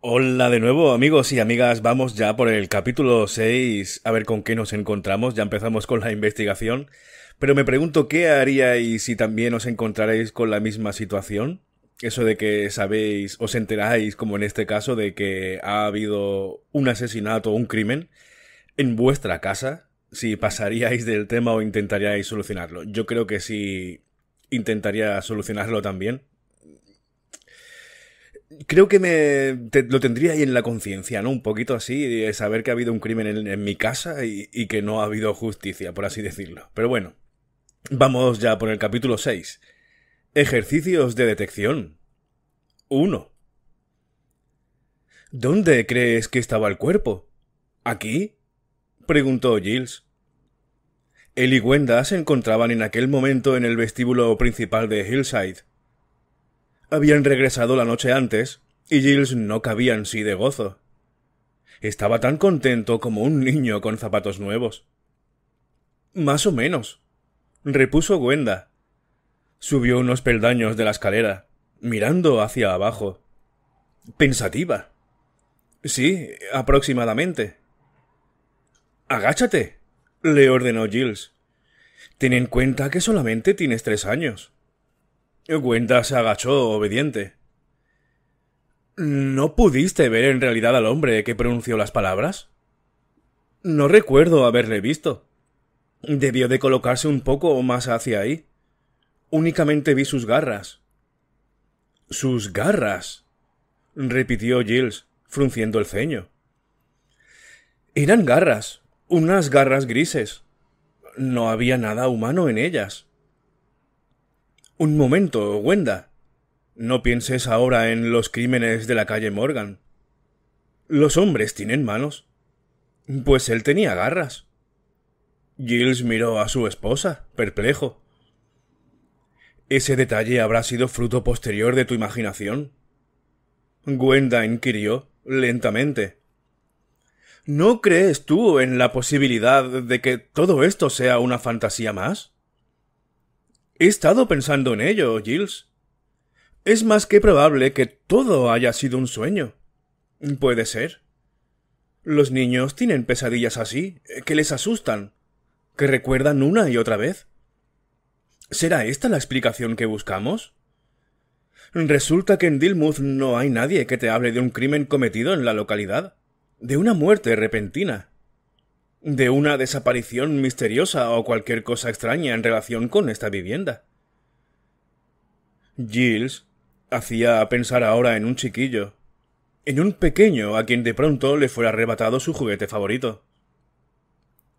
Hola de nuevo amigos y amigas, vamos ya por el capítulo 6, a ver con qué nos encontramos, ya empezamos con la investigación, pero me pregunto qué haríais si también os encontrarais con la misma situación, eso de que sabéis, os enteráis, como en este caso, de que ha habido un asesinato o un crimen en vuestra casa, si pasaríais del tema o intentaríais solucionarlo. Yo creo que sí intentaría solucionarlo también, creo que me lo tendría ahí en la conciencia, ¿no? Un poquito así, de saber que ha habido un crimen en, mi casa y, que no ha habido justicia, por así decirlo. Pero bueno, vamos ya por el capítulo 6. Ejercicios de detección. 1. ¿Dónde crees que estaba el cuerpo? ¿Aquí? preguntó Giles. Él y Wenda se encontraban en aquel momento en el vestíbulo principal de Hillside. Habían regresado la noche antes, y Giles no cabía en sí de gozo. Estaba tan contento como un niño con zapatos nuevos. Más o menos, repuso Gwenda. Subió unos peldaños de la escalera, mirando hacia abajo. Pensativa. Sí, aproximadamente. Agáchate, le ordenó Giles. Ten en cuenta que solamente tienes tres años. Cuenta se agachó obediente. ¿No pudiste ver en realidad al hombre que pronunció las palabras? No recuerdo haberle visto. Debió de colocarse un poco más hacia ahí. Únicamente vi sus garras. Sus garras. repitió Giles, frunciendo el ceño. Eran garras, unas garras grises. No había nada humano en ellas. Un momento, Gwenda. No pienses ahora en los crímenes de la calle Morgan. ¿Los hombres tienen manos? Pues él tenía garras. Giles miró a su esposa, perplejo. Ese detalle habrá sido fruto posterior de tu imaginación. Gwenda inquirió lentamente. ¿No crees tú en la posibilidad de que todo esto sea una fantasía más? He estado pensando en ello, Giles. Es más que probable que todo haya sido un sueño. Puede ser. Los niños tienen pesadillas así, eh, que les asustan, que recuerdan una y otra vez. ¿Será esta la explicación que buscamos? Resulta que en Dilmuth no hay nadie que te hable de un crimen cometido en la localidad, de una muerte repentina de una desaparición misteriosa o cualquier cosa extraña en relación con esta vivienda. Giles hacía pensar ahora en un chiquillo, en un pequeño a quien de pronto le fuera arrebatado su juguete favorito.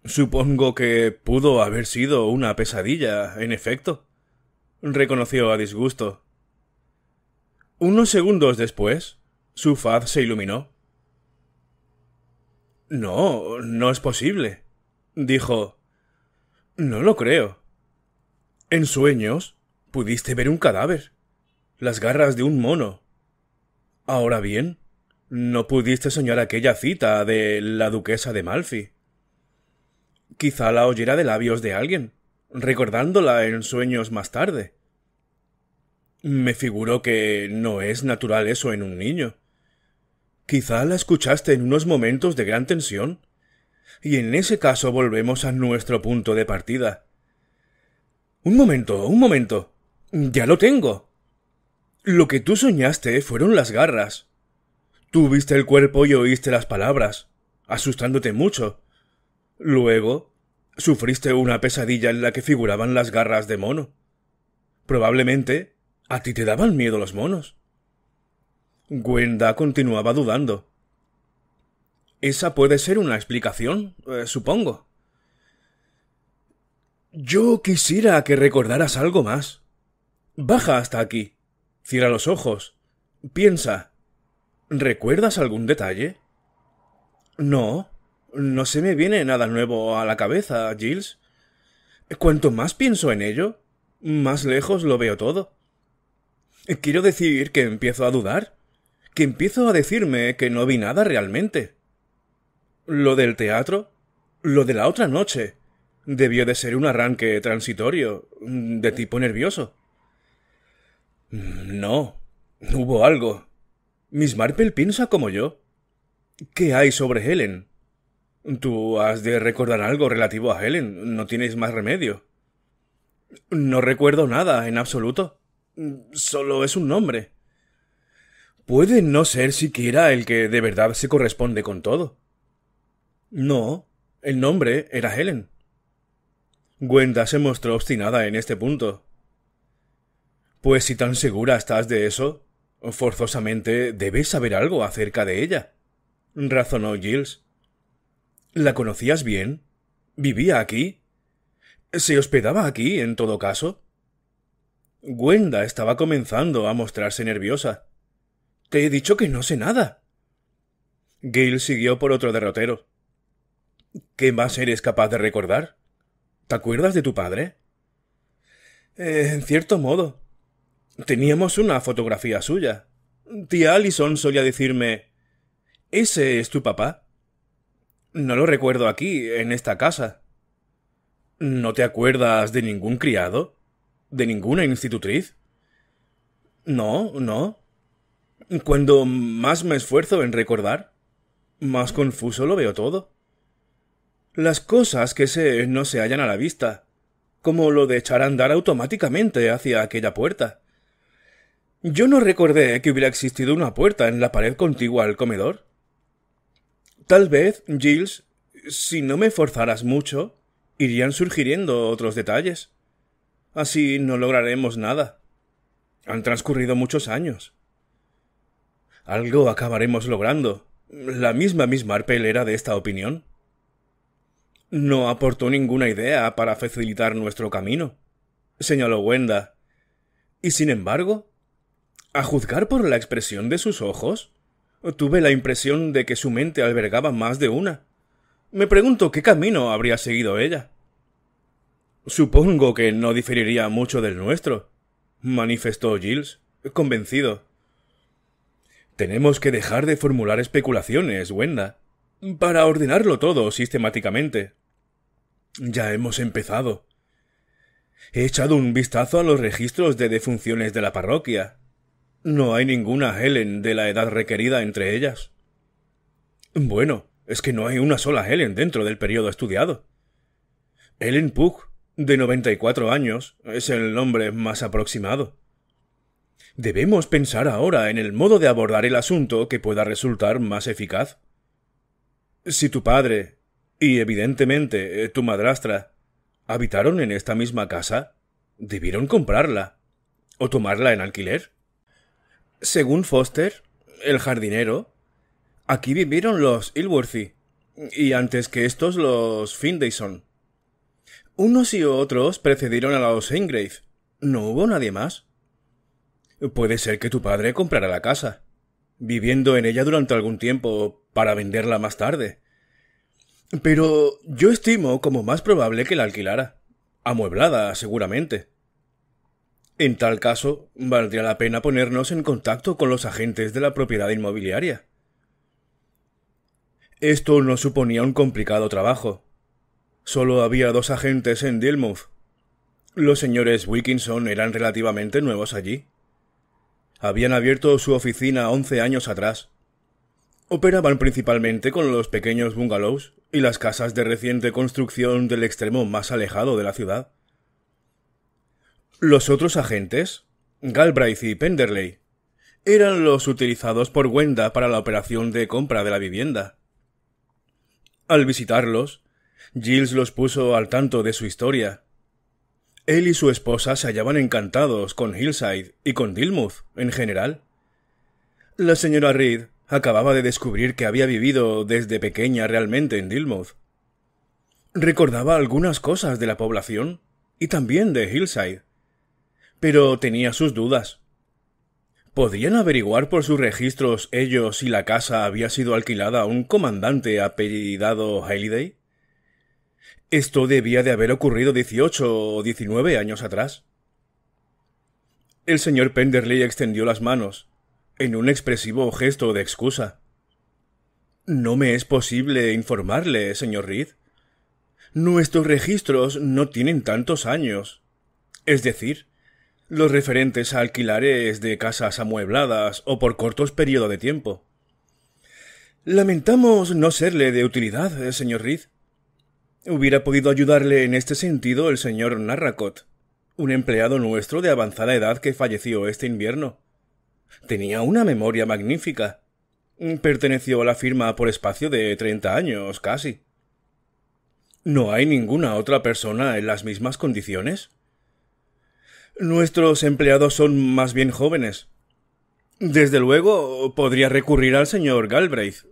Supongo que pudo haber sido una pesadilla, en efecto, reconoció a disgusto. Unos segundos después, su faz se iluminó no, no es posible. dijo. No lo creo. En sueños pudiste ver un cadáver, las garras de un mono. Ahora bien, no pudiste soñar aquella cita de la duquesa de Malfi. Quizá la oyera de labios de alguien, recordándola en sueños más tarde. Me figuro que no es natural eso en un niño. Quizá la escuchaste en unos momentos de gran tensión. Y en ese caso volvemos a nuestro punto de partida. Un momento, un momento. Ya lo tengo. Lo que tú soñaste fueron las garras. Tú viste el cuerpo y oíste las palabras, asustándote mucho. Luego, sufriste una pesadilla en la que figuraban las garras de mono. Probablemente, a ti te daban miedo los monos. Gwenda continuaba dudando. Esa puede ser una explicación, eh, supongo. Yo quisiera que recordaras algo más. Baja hasta aquí. Cierra los ojos. Piensa. ¿Recuerdas algún detalle? No. No se me viene nada nuevo a la cabeza, Giles. Cuanto más pienso en ello, más lejos lo veo todo. Quiero decir que empiezo a dudar que empiezo a decirme que no vi nada realmente. Lo del teatro, lo de la otra noche, debió de ser un arranque transitorio, de tipo nervioso. Mm, no, hubo algo. Miss Marple piensa como yo. ¿Qué hay sobre Helen? Tú has de recordar algo relativo a Helen, no tienes más remedio. No recuerdo nada, en absoluto. Mm, solo es un nombre puede no ser siquiera el que de verdad se corresponde con todo. No, el nombre era Helen. Gwenda se mostró obstinada en este punto. Pues si tan segura estás de eso, forzosamente debes saber algo acerca de ella, razonó Giles. ¿La conocías bien? ¿Vivía aquí? ¿Se hospedaba aquí, en todo caso? Gwenda estaba comenzando a mostrarse nerviosa. Te he dicho que no sé nada. Gale siguió por otro derrotero. ¿Qué más eres capaz de recordar? ¿Te acuerdas de tu padre? Eh, en cierto modo. Teníamos una fotografía suya. Tía Allison solía decirme ¿Ese es tu papá? No lo recuerdo aquí, en esta casa. ¿No te acuerdas de ningún criado? ¿De ninguna institutriz? No, no. Cuando más me esfuerzo en recordar, más confuso lo veo todo. Las cosas que sé no se hallan a la vista, como lo de echar a andar automáticamente hacia aquella puerta. Yo no recordé que hubiera existido una puerta en la pared contigua al comedor. Tal vez, Giles, si no me forzaras mucho, irían surgiriendo otros detalles. Así no lograremos nada. Han transcurrido muchos años. Algo acabaremos logrando. La misma Miss Marple era de esta opinión. No aportó ninguna idea para facilitar nuestro camino, señaló Wenda. Y sin embargo, a juzgar por la expresión de sus ojos, tuve la impresión de que su mente albergaba más de una. Me pregunto qué camino habría seguido ella. Supongo que no diferiría mucho del nuestro, manifestó Giles, convencido. Tenemos que dejar de formular especulaciones, Wenda, para ordenarlo todo sistemáticamente. Ya hemos empezado. He echado un vistazo a los registros de defunciones de la parroquia. No hay ninguna Helen de la edad requerida entre ellas. Bueno, es que no hay una sola Helen dentro del periodo estudiado. Helen Pugh, de 94 años, es el nombre más aproximado. Debemos pensar ahora en el modo de abordar el asunto que pueda resultar más eficaz. Si tu padre, y evidentemente eh, tu madrastra, habitaron en esta misma casa, debieron comprarla, o tomarla en alquiler. Según Foster, el jardinero, aquí vivieron los Ilworthy, y antes que estos los Findayson. Unos y otros precedieron a los Ingrave. No hubo nadie más. Puede ser que tu padre comprara la casa, viviendo en ella durante algún tiempo para venderla más tarde. Pero yo estimo como más probable que la alquilara. Amueblada, seguramente. En tal caso, valdría la pena ponernos en contacto con los agentes de la propiedad inmobiliaria. Esto no suponía un complicado trabajo. Solo había dos agentes en Dilmouth. Los señores Wilkinson eran relativamente nuevos allí, habían abierto su oficina once años atrás. Operaban principalmente con los pequeños bungalows y las casas de reciente construcción del extremo más alejado de la ciudad. Los otros agentes, Galbraith y Penderley, eran los utilizados por Wenda para la operación de compra de la vivienda. Al visitarlos, Giles los puso al tanto de su historia él y su esposa se hallaban encantados con Hillside y con Dilmouth en general. La señora Reed acababa de descubrir que había vivido desde pequeña realmente en Dilmouth. Recordaba algunas cosas de la población y también de Hillside, pero tenía sus dudas. ¿Podían averiguar por sus registros ellos si la casa había sido alquilada a un comandante apellidado esto debía de haber ocurrido dieciocho o diecinueve años atrás. El señor Penderley extendió las manos, en un expresivo gesto de excusa. No me es posible informarle, señor Reed. Nuestros registros no tienen tantos años. Es decir, los referentes a alquilares de casas amuebladas o por cortos periodos de tiempo. Lamentamos no serle de utilidad, señor Reed. Hubiera podido ayudarle en este sentido el señor Narracot, un empleado nuestro de avanzada edad que falleció este invierno. Tenía una memoria magnífica. Perteneció a la firma por espacio de treinta años casi. ¿No hay ninguna otra persona en las mismas condiciones? Nuestros empleados son más bien jóvenes. Desde luego, podría recurrir al señor Galbraith.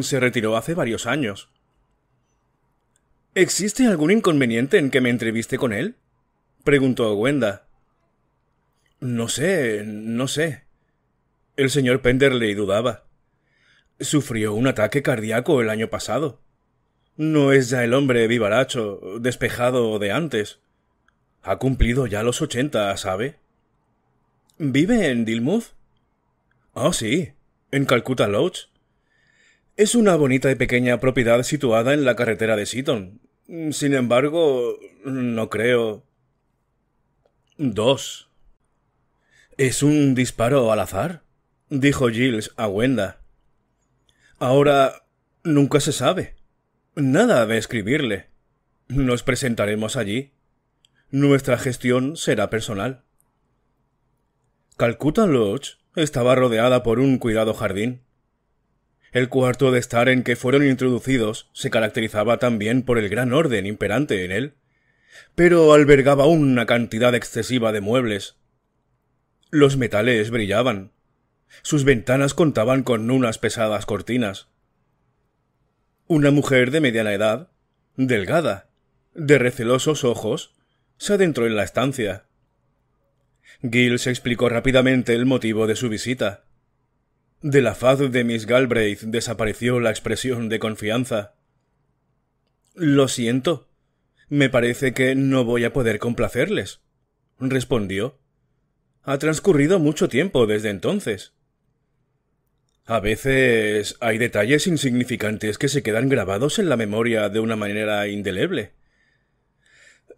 Se retiró hace varios años. ¿Existe algún inconveniente en que me entreviste con él? preguntó Gwenda. No sé, no sé. El señor Penderley dudaba. Sufrió un ataque cardíaco el año pasado. No es ya el hombre vivaracho, despejado de antes. Ha cumplido ya los ochenta, ¿sabe? ¿Vive en Dilmouth? Ah, oh, sí, en Calcutta Lodge. Es una bonita y pequeña propiedad situada en la carretera de Seaton, Mm, sin embargo, no creo. Dos. ¿Es un disparo al azar? dijo Giles a Wenda. Ahora nunca se sabe. Nada de escribirle. Nos presentaremos allí. Nuestra gestión será personal. Calcuta Lodge estaba rodeada por un cuidado jardín. El cuarto de estar en que fueron introducidos se caracterizaba también por el gran orden imperante en él, pero albergaba una cantidad excesiva de muebles. Los metales brillaban. Sus ventanas contaban con unas pesadas cortinas. Una mujer de mediana edad, delgada, de recelosos ojos, se adentró en la estancia. Gill se explicó rápidamente el motivo de su visita. De la faz de Miss Galbraith desapareció la expresión de confianza. Lo siento. Me parece que no voy a poder complacerles. respondió. Ha transcurrido mucho tiempo desde entonces. A veces hay detalles insignificantes que se quedan grabados en la memoria de una manera indeleble.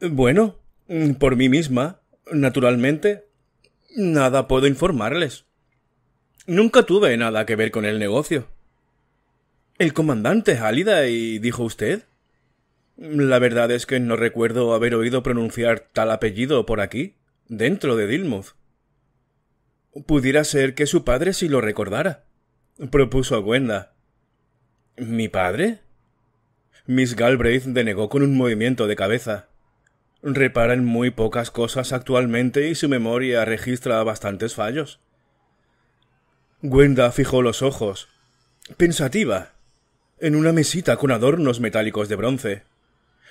Bueno, por mí misma, naturalmente, nada puedo informarles. Nunca tuve nada que ver con el negocio. El comandante y dijo usted. La verdad es que no recuerdo haber oído pronunciar tal apellido por aquí, dentro de Dilmouth. Pudiera ser que su padre sí lo recordara, propuso Gwenda. ¿Mi padre? Miss Galbraith denegó con un movimiento de cabeza. Repara en muy pocas cosas actualmente y su memoria registra bastantes fallos. Gwenda fijó los ojos, pensativa, en una mesita con adornos metálicos de bronce,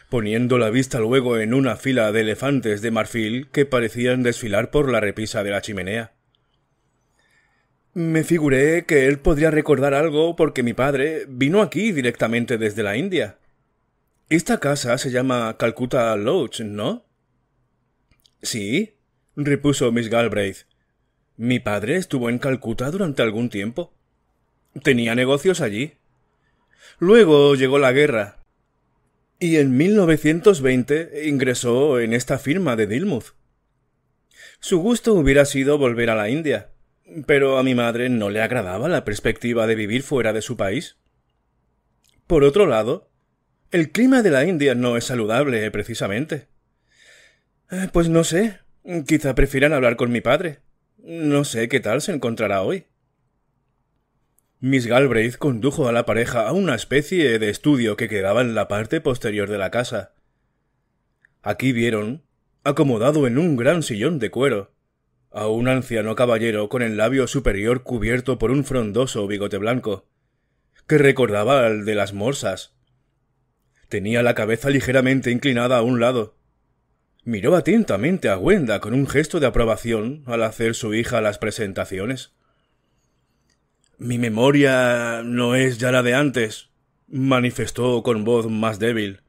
poniendo la vista luego en una fila de elefantes de marfil que parecían desfilar por la repisa de la chimenea. Me figuré que él podría recordar algo porque mi padre vino aquí directamente desde la India. Esta casa se llama Calcutta Lodge, ¿no? Sí, repuso Miss Galbraith. Mi padre estuvo en Calcuta durante algún tiempo. Tenía negocios allí. Luego llegó la guerra. Y en 1920 ingresó en esta firma de Dilmouth. Su gusto hubiera sido volver a la India, pero a mi madre no le agradaba la perspectiva de vivir fuera de su país. Por otro lado, el clima de la India no es saludable, precisamente. Eh, pues no sé, quizá prefieran hablar con mi padre. No sé qué tal se encontrará hoy. Miss Galbraith condujo a la pareja a una especie de estudio que quedaba en la parte posterior de la casa. Aquí vieron, acomodado en un gran sillón de cuero, a un anciano caballero con el labio superior cubierto por un frondoso bigote blanco, que recordaba al de las morsas. Tenía la cabeza ligeramente inclinada a un lado, miró atentamente a Wenda con un gesto de aprobación al hacer su hija las presentaciones. Mi memoria no es ya la de antes, manifestó con voz más débil.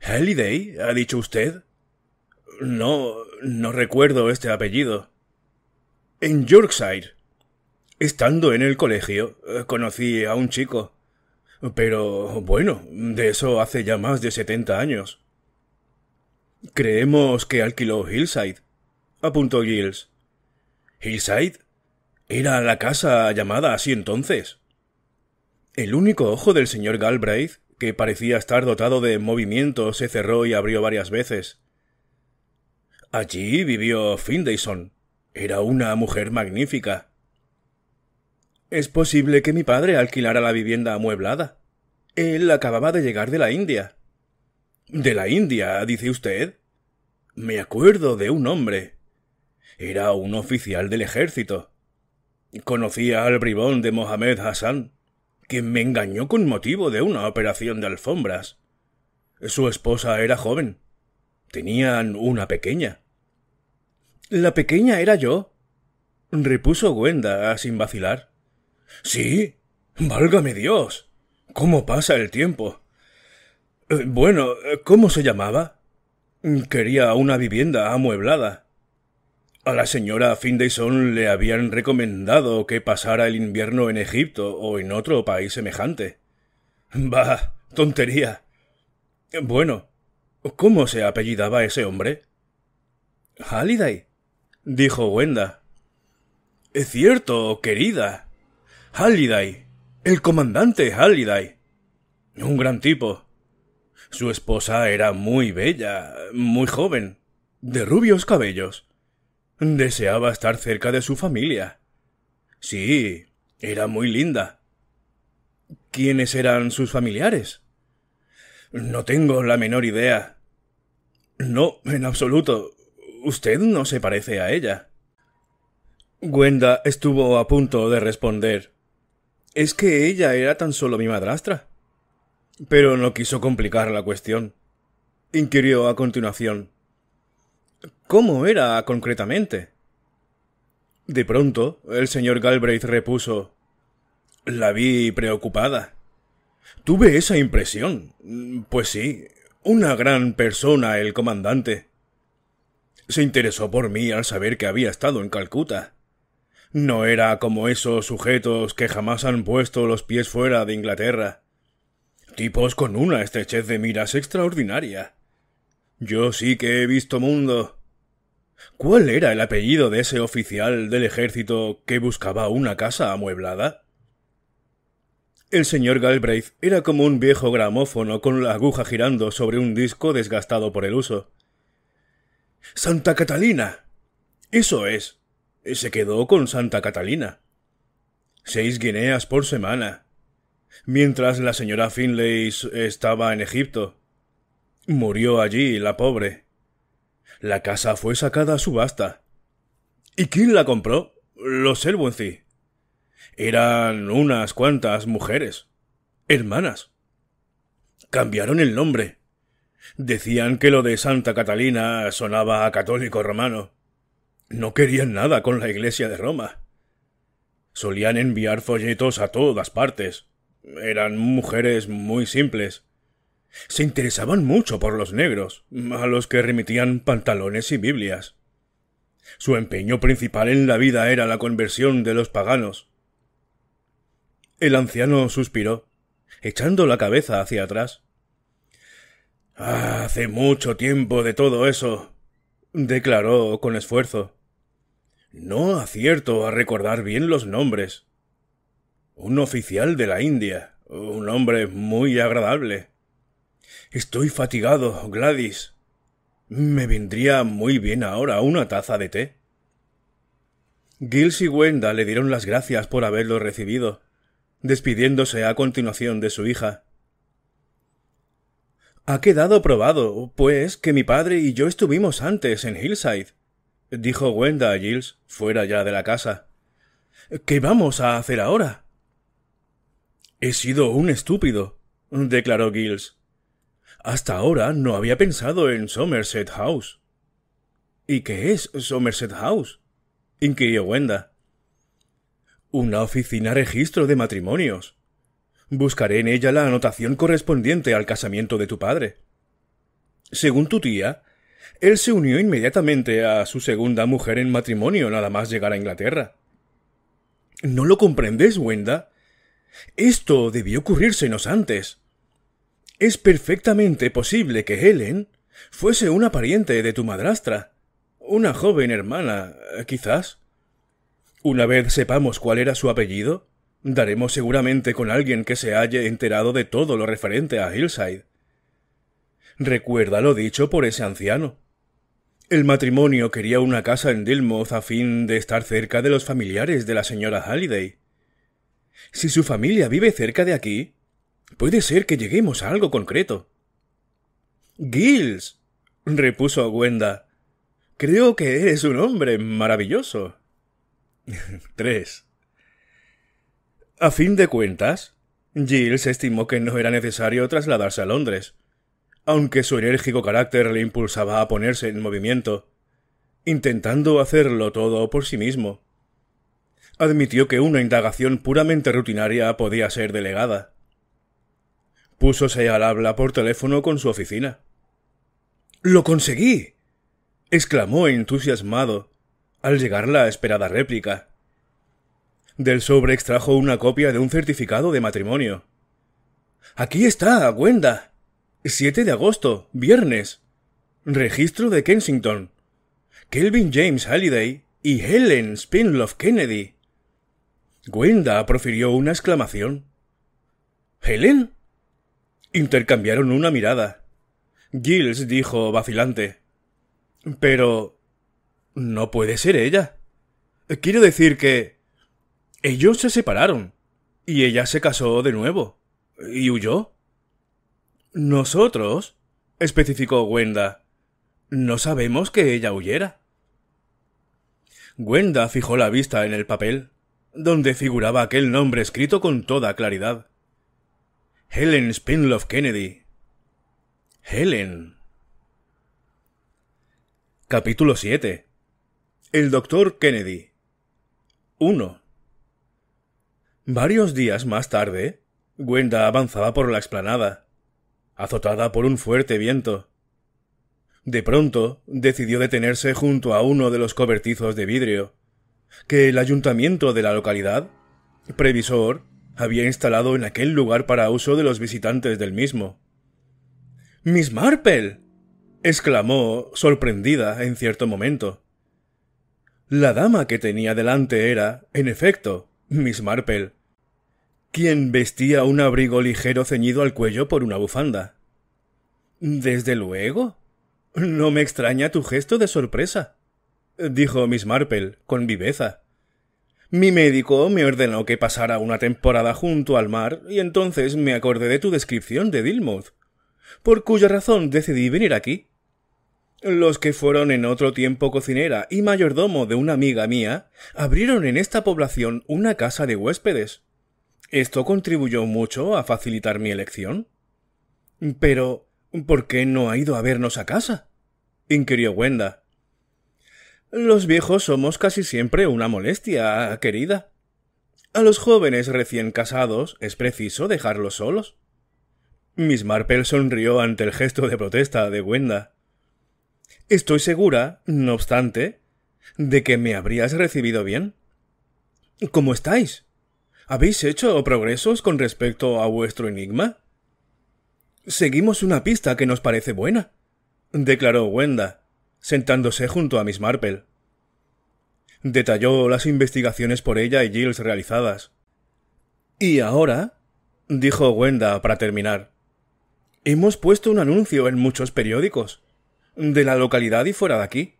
Halliday, ha dicho usted. No, no recuerdo este apellido. En Yorkshire. Estando en el colegio, eh, conocí a un chico. Pero bueno, de eso hace ya más de setenta años. Creemos que alquiló Hillside, apuntó Giles. ¿Hillside? Era la casa llamada así entonces. El único ojo del señor Galbraith, que parecía estar dotado de movimiento, se cerró y abrió varias veces. Allí vivió Findayson. Era una mujer magnífica. Es posible que mi padre alquilara la vivienda amueblada. Él acababa de llegar de la India. De la India, dice usted. Me acuerdo de un hombre. Era un oficial del ejército. Conocía al bribón de Mohamed Hassan, quien me engañó con motivo de una operación de alfombras. Su esposa era joven. Tenían una pequeña. La pequeña era yo, repuso Gwenda sin vacilar. Sí. Válgame Dios. ¿Cómo pasa el tiempo? Eh, bueno, eh, ¿cómo se llamaba? Mm, quería una vivienda amueblada. A la señora Findayson le habían recomendado que pasara el invierno en Egipto o en otro país semejante. Bah, tontería. Bueno, ¿cómo se apellidaba ese hombre? Halliday, dijo Wenda. Es cierto, querida. Halliday, el comandante Halliday. Un gran tipo. Su esposa era muy bella, muy joven, de rubios cabellos. Deseaba estar cerca de su familia. Sí, era muy linda. ¿Quiénes eran sus familiares? No tengo la menor idea. No, en absoluto. Usted no se parece a ella. Gwenda estuvo a punto de responder. Es que ella era tan solo mi madrastra. Pero no quiso complicar la cuestión. Inquirió a continuación. ¿Cómo era concretamente? De pronto, el señor Galbraith repuso La vi preocupada. Tuve esa impresión. Pues sí, una gran persona el comandante. Se interesó por mí al saber que había estado en Calcuta. No era como esos sujetos que jamás han puesto los pies fuera de Inglaterra. Tipos con una estrechez de miras extraordinaria. Yo sí que he visto mundo. ¿Cuál era el apellido de ese oficial del ejército que buscaba una casa amueblada? El señor Galbraith era como un viejo gramófono con la aguja girando sobre un disco desgastado por el uso. Santa Catalina. Eso es. Se quedó con Santa Catalina. Seis guineas por semana mientras la señora Finlay estaba en Egipto. Murió allí la pobre. La casa fue sacada a subasta. ¿Y quién la compró? Los sí Eran unas cuantas mujeres. Hermanas. Cambiaron el nombre. Decían que lo de Santa Catalina sonaba a católico romano. No querían nada con la Iglesia de Roma. Solían enviar folletos a todas partes. Eran mujeres muy simples. Se interesaban mucho por los negros, a los que remitían pantalones y Biblias. Su empeño principal en la vida era la conversión de los paganos. El anciano suspiró, echando la cabeza hacia atrás. hace mucho tiempo de todo eso, declaró con esfuerzo. No acierto a recordar bien los nombres. Un oficial de la India. Un hombre muy agradable. Estoy fatigado, Gladys. Me vendría muy bien ahora una taza de té. Gils y Wenda le dieron las gracias por haberlo recibido, despidiéndose a continuación de su hija. Ha quedado probado, pues, que mi padre y yo estuvimos antes en Hillside, dijo Wenda a Giles fuera ya de la casa. ¿Qué vamos a hacer ahora? He sido un estúpido, declaró Gills. Hasta ahora no había pensado en Somerset House. ¿Y qué es Somerset House? inquirió Wenda. Una oficina registro de matrimonios. Buscaré en ella la anotación correspondiente al casamiento de tu padre. Según tu tía, él se unió inmediatamente a su segunda mujer en matrimonio nada más llegar a Inglaterra. ¿No lo comprendes, Wenda? Esto debió ocurrírsenos antes. Es perfectamente posible que Helen fuese una pariente de tu madrastra, una joven hermana, quizás. Una vez sepamos cuál era su apellido, daremos seguramente con alguien que se haya enterado de todo lo referente a Hillside. Recuerda lo dicho por ese anciano. El matrimonio quería una casa en Dilmouth a fin de estar cerca de los familiares de la señora Halliday. Si su familia vive cerca de aquí, puede ser que lleguemos a algo concreto. Gills, repuso Gwenda. Creo que eres un hombre maravilloso. 3. A fin de cuentas, Giles estimó que no era necesario trasladarse a Londres, aunque su enérgico carácter le impulsaba a ponerse en movimiento, intentando hacerlo todo por sí mismo admitió que una indagación puramente rutinaria podía ser delegada. Púsose al habla por teléfono con su oficina. ¡Lo conseguí! exclamó entusiasmado al llegar la esperada réplica. Del sobre extrajo una copia de un certificado de matrimonio. Aquí está, Wenda. 7 de agosto, viernes. Registro de Kensington. Kelvin James Halliday y Helen Spinloff Kennedy Gwenda profirió una exclamación. ¿Helen? Intercambiaron una mirada. Giles dijo vacilante. Pero... No puede ser ella. Quiero decir que... Ellos se separaron. Y ella se casó de nuevo. Y huyó. Nosotros, especificó Gwenda, no sabemos que ella huyera. Gwenda fijó la vista en el papel donde figuraba aquel nombre escrito con toda claridad. Helen Spinloff Kennedy. Helen. Capítulo El doctor Kennedy. 1. Varios días más tarde, Gwenda avanzaba por la explanada, azotada por un fuerte viento. De pronto, decidió detenerse junto a uno de los cobertizos de vidrio, que el ayuntamiento de la localidad, previsor, había instalado en aquel lugar para uso de los visitantes del mismo. Miss Marple. exclamó, sorprendida, en cierto momento. La dama que tenía delante era, en efecto, Miss Marple, quien vestía un abrigo ligero ceñido al cuello por una bufanda. Desde luego. No me extraña tu gesto de sorpresa dijo Miss Marple, con viveza. Mi médico me ordenó que pasara una temporada junto al mar, y entonces me acordé de tu descripción de Dilmouth, por cuya razón decidí venir aquí. Los que fueron en otro tiempo cocinera y mayordomo de una amiga mía abrieron en esta población una casa de huéspedes. Esto contribuyó mucho a facilitar mi elección. Pero, ¿por qué no ha ido a vernos a casa? inquirió Wenda. Los viejos somos casi siempre una molestia, querida. A los jóvenes recién casados es preciso dejarlos solos. Miss Marple sonrió ante el gesto de protesta de Wenda. Estoy segura, no obstante, de que me habrías recibido bien. ¿Cómo estáis? ¿Habéis hecho progresos con respecto a vuestro enigma? Seguimos una pista que nos parece buena, declaró Wenda sentándose junto a Miss Marple. Detalló las investigaciones por ella y Giles realizadas. Y ahora, dijo Wenda para terminar, hemos puesto un anuncio en muchos periódicos, de la localidad y fuera de aquí,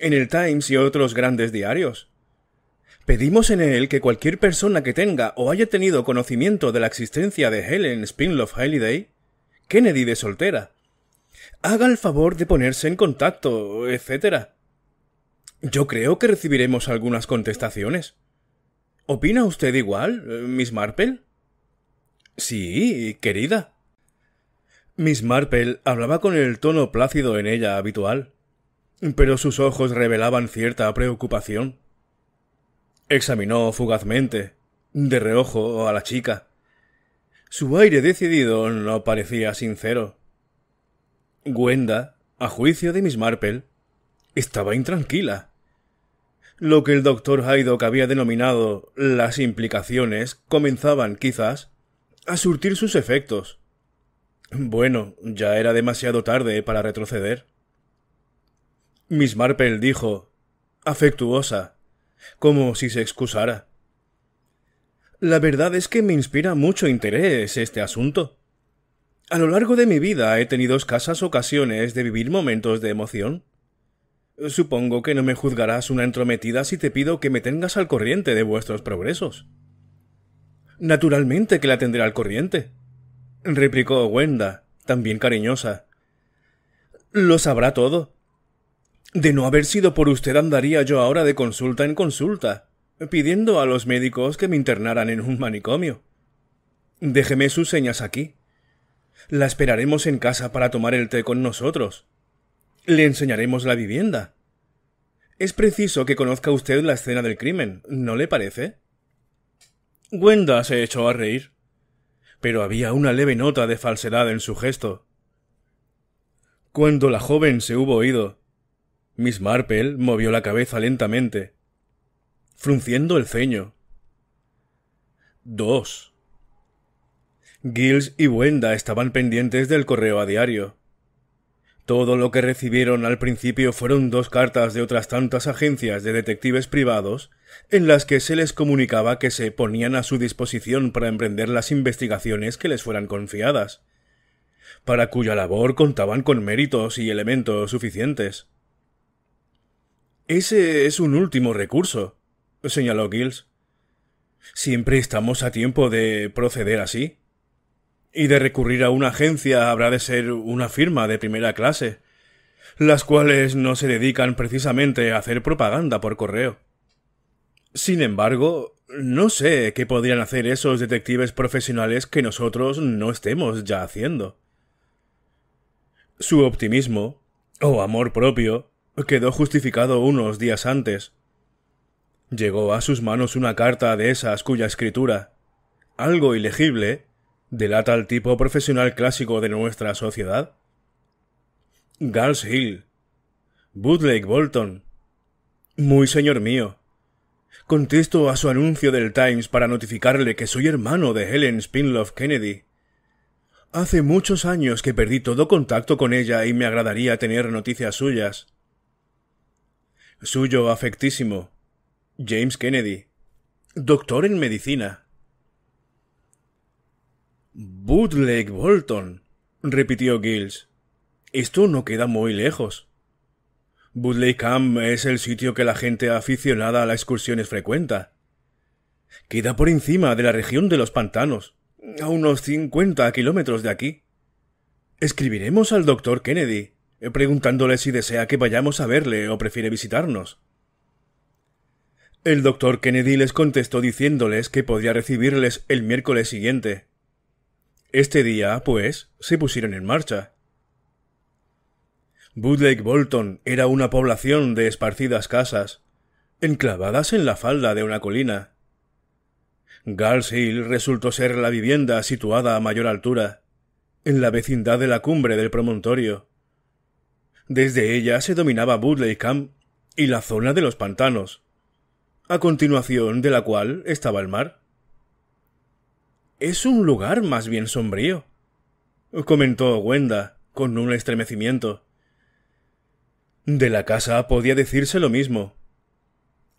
en el Times y otros grandes diarios. Pedimos en él que cualquier persona que tenga o haya tenido conocimiento de la existencia de Helen Spinloff Halliday, Kennedy de soltera, haga el favor de ponerse en contacto, etc. Yo creo que recibiremos algunas contestaciones. ¿Opina usted igual, Miss Marple? Sí, querida. Miss Marple hablaba con el tono plácido en ella habitual, pero sus ojos revelaban cierta preocupación. Examinó fugazmente, de reojo, a la chica. Su aire decidido no parecía sincero. Gwenda, a juicio de Miss Marple, estaba intranquila. Lo que el doctor Haydock había denominado las implicaciones comenzaban, quizás, a surtir sus efectos. Bueno, ya era demasiado tarde para retroceder. Miss Marple dijo, afectuosa, como si se excusara. La verdad es que me inspira mucho interés este asunto. A lo largo de mi vida he tenido escasas ocasiones de vivir momentos de emoción. Supongo que no me juzgarás una entrometida si te pido que me tengas al corriente de vuestros progresos. Naturalmente que la tendré al corriente, replicó Wenda, también cariñosa. Lo sabrá todo. De no haber sido por usted andaría yo ahora de consulta en consulta, pidiendo a los médicos que me internaran en un manicomio. Déjeme sus señas aquí. La esperaremos en casa para tomar el té con nosotros. Le enseñaremos la vivienda. Es preciso que conozca usted la escena del crimen, ¿no le parece? Gwenda se echó a reír, pero había una leve nota de falsedad en su gesto. Cuando la joven se hubo oído, Miss Marple movió la cabeza lentamente, frunciendo el ceño. Dos. Gills y Wenda estaban pendientes del correo a diario. Todo lo que recibieron al principio fueron dos cartas de otras tantas agencias de detectives privados en las que se les comunicaba que se ponían a su disposición para emprender las investigaciones que les fueran confiadas, para cuya labor contaban con méritos y elementos suficientes. Ese es un último recurso, señaló Gills. Siempre estamos a tiempo de proceder así y de recurrir a una agencia habrá de ser una firma de primera clase, las cuales no se dedican precisamente a hacer propaganda por correo. Sin embargo, no sé qué podrían hacer esos detectives profesionales que nosotros no estemos ya haciendo. Su optimismo, o amor propio, quedó justificado unos días antes. Llegó a sus manos una carta de esas cuya escritura, algo ilegible, delata al tipo profesional clásico de nuestra sociedad? Gals Hill, Bootleg Bolton. Muy señor mío. Contesto a su anuncio del Times para notificarle que soy hermano de Helen Spinlove Kennedy. Hace muchos años que perdí todo contacto con ella y me agradaría tener noticias suyas. Suyo afectísimo. James Kennedy. Doctor en medicina. Bolton, repitió Gills—. Esto no queda muy lejos. Lake Camp es el sitio que la gente aficionada a las excursiones frecuenta. Queda por encima de la región de los pantanos, a unos cincuenta kilómetros de aquí. Escribiremos al doctor Kennedy, preguntándole si desea que vayamos a verle o prefiere visitarnos. El doctor Kennedy les contestó diciéndoles que podía recibirles el miércoles siguiente, este día, pues, se pusieron en marcha. Budleigh Bolton era una población de esparcidas casas, enclavadas en la falda de una colina. Gals Hill resultó ser la vivienda situada a mayor altura, en la vecindad de la cumbre del promontorio. Desde ella se dominaba Budleigh Camp y la zona de los pantanos, a continuación de la cual estaba el mar. Es un lugar más bien sombrío, comentó Wenda con un estremecimiento. De la casa podía decirse lo mismo.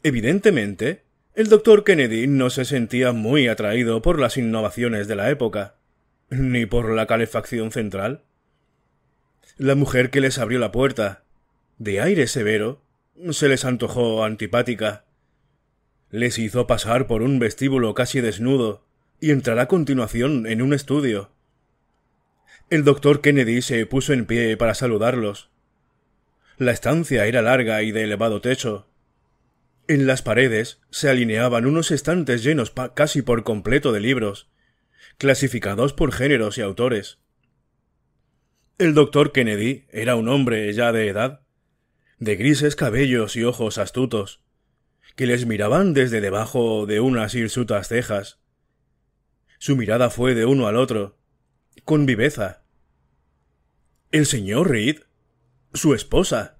Evidentemente, el doctor Kennedy no se sentía muy atraído por las innovaciones de la época, ni por la calefacción central. La mujer que les abrió la puerta, de aire severo, se les antojó antipática. Les hizo pasar por un vestíbulo casi desnudo, y entrará a continuación en un estudio. El doctor Kennedy se puso en pie para saludarlos. La estancia era larga y de elevado techo. En las paredes se alineaban unos estantes llenos casi por completo de libros, clasificados por géneros y autores. El doctor Kennedy era un hombre ya de edad, de grises cabellos y ojos astutos, que les miraban desde debajo de unas hirsutas cejas. Su mirada fue de uno al otro, con viveza. El señor Reed. Su esposa.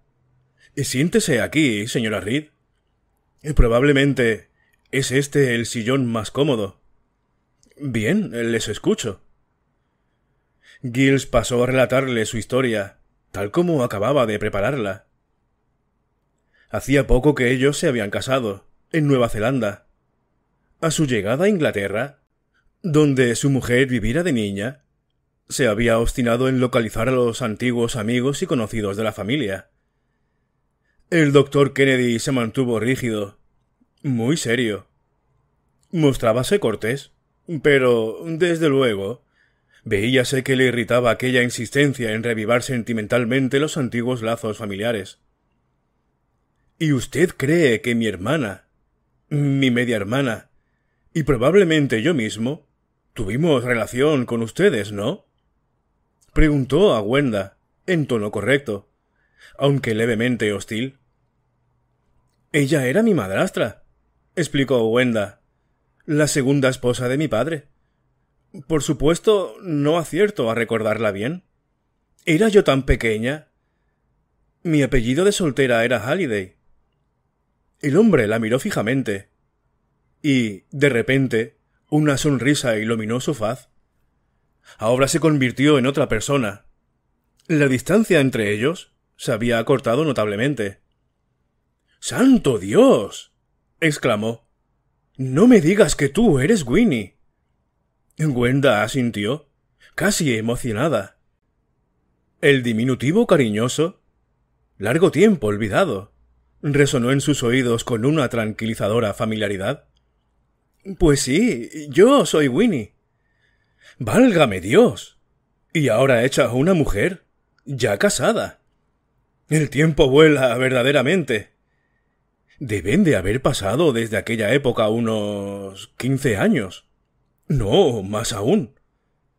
Siéntese aquí, señora Reed. Probablemente es este el sillón más cómodo. Bien, les escucho. Gills pasó a relatarle su historia, tal como acababa de prepararla. Hacía poco que ellos se habían casado, en Nueva Zelanda. A su llegada a Inglaterra, donde su mujer viviera de niña, se había obstinado en localizar a los antiguos amigos y conocidos de la familia. El doctor Kennedy se mantuvo rígido, muy serio. Mostrábase cortés, pero, desde luego, veíase que le irritaba aquella insistencia en revivar sentimentalmente los antiguos lazos familiares. ¿Y usted cree que mi hermana, mi media hermana, y probablemente yo mismo, Tuvimos relación con ustedes, ¿no? preguntó a Wenda, en tono correcto, aunque levemente hostil. Ella era mi madrastra, explicó Wenda, la segunda esposa de mi padre. Por supuesto, no acierto a recordarla bien. ¿Era yo tan pequeña? Mi apellido de soltera era Halliday. El hombre la miró fijamente y, de repente, una sonrisa iluminó su faz. Ahora se convirtió en otra persona. La distancia entre ellos se había acortado notablemente. ¡Santo Dios! exclamó. No me digas que tú eres Winnie. Gwenda asintió, casi emocionada. El diminutivo cariñoso, largo tiempo olvidado, resonó en sus oídos con una tranquilizadora familiaridad. Pues sí, yo soy Winnie. Válgame Dios. Y ahora hecha una mujer, ya casada. El tiempo vuela verdaderamente. Deben de haber pasado desde aquella época unos quince años. No, más aún.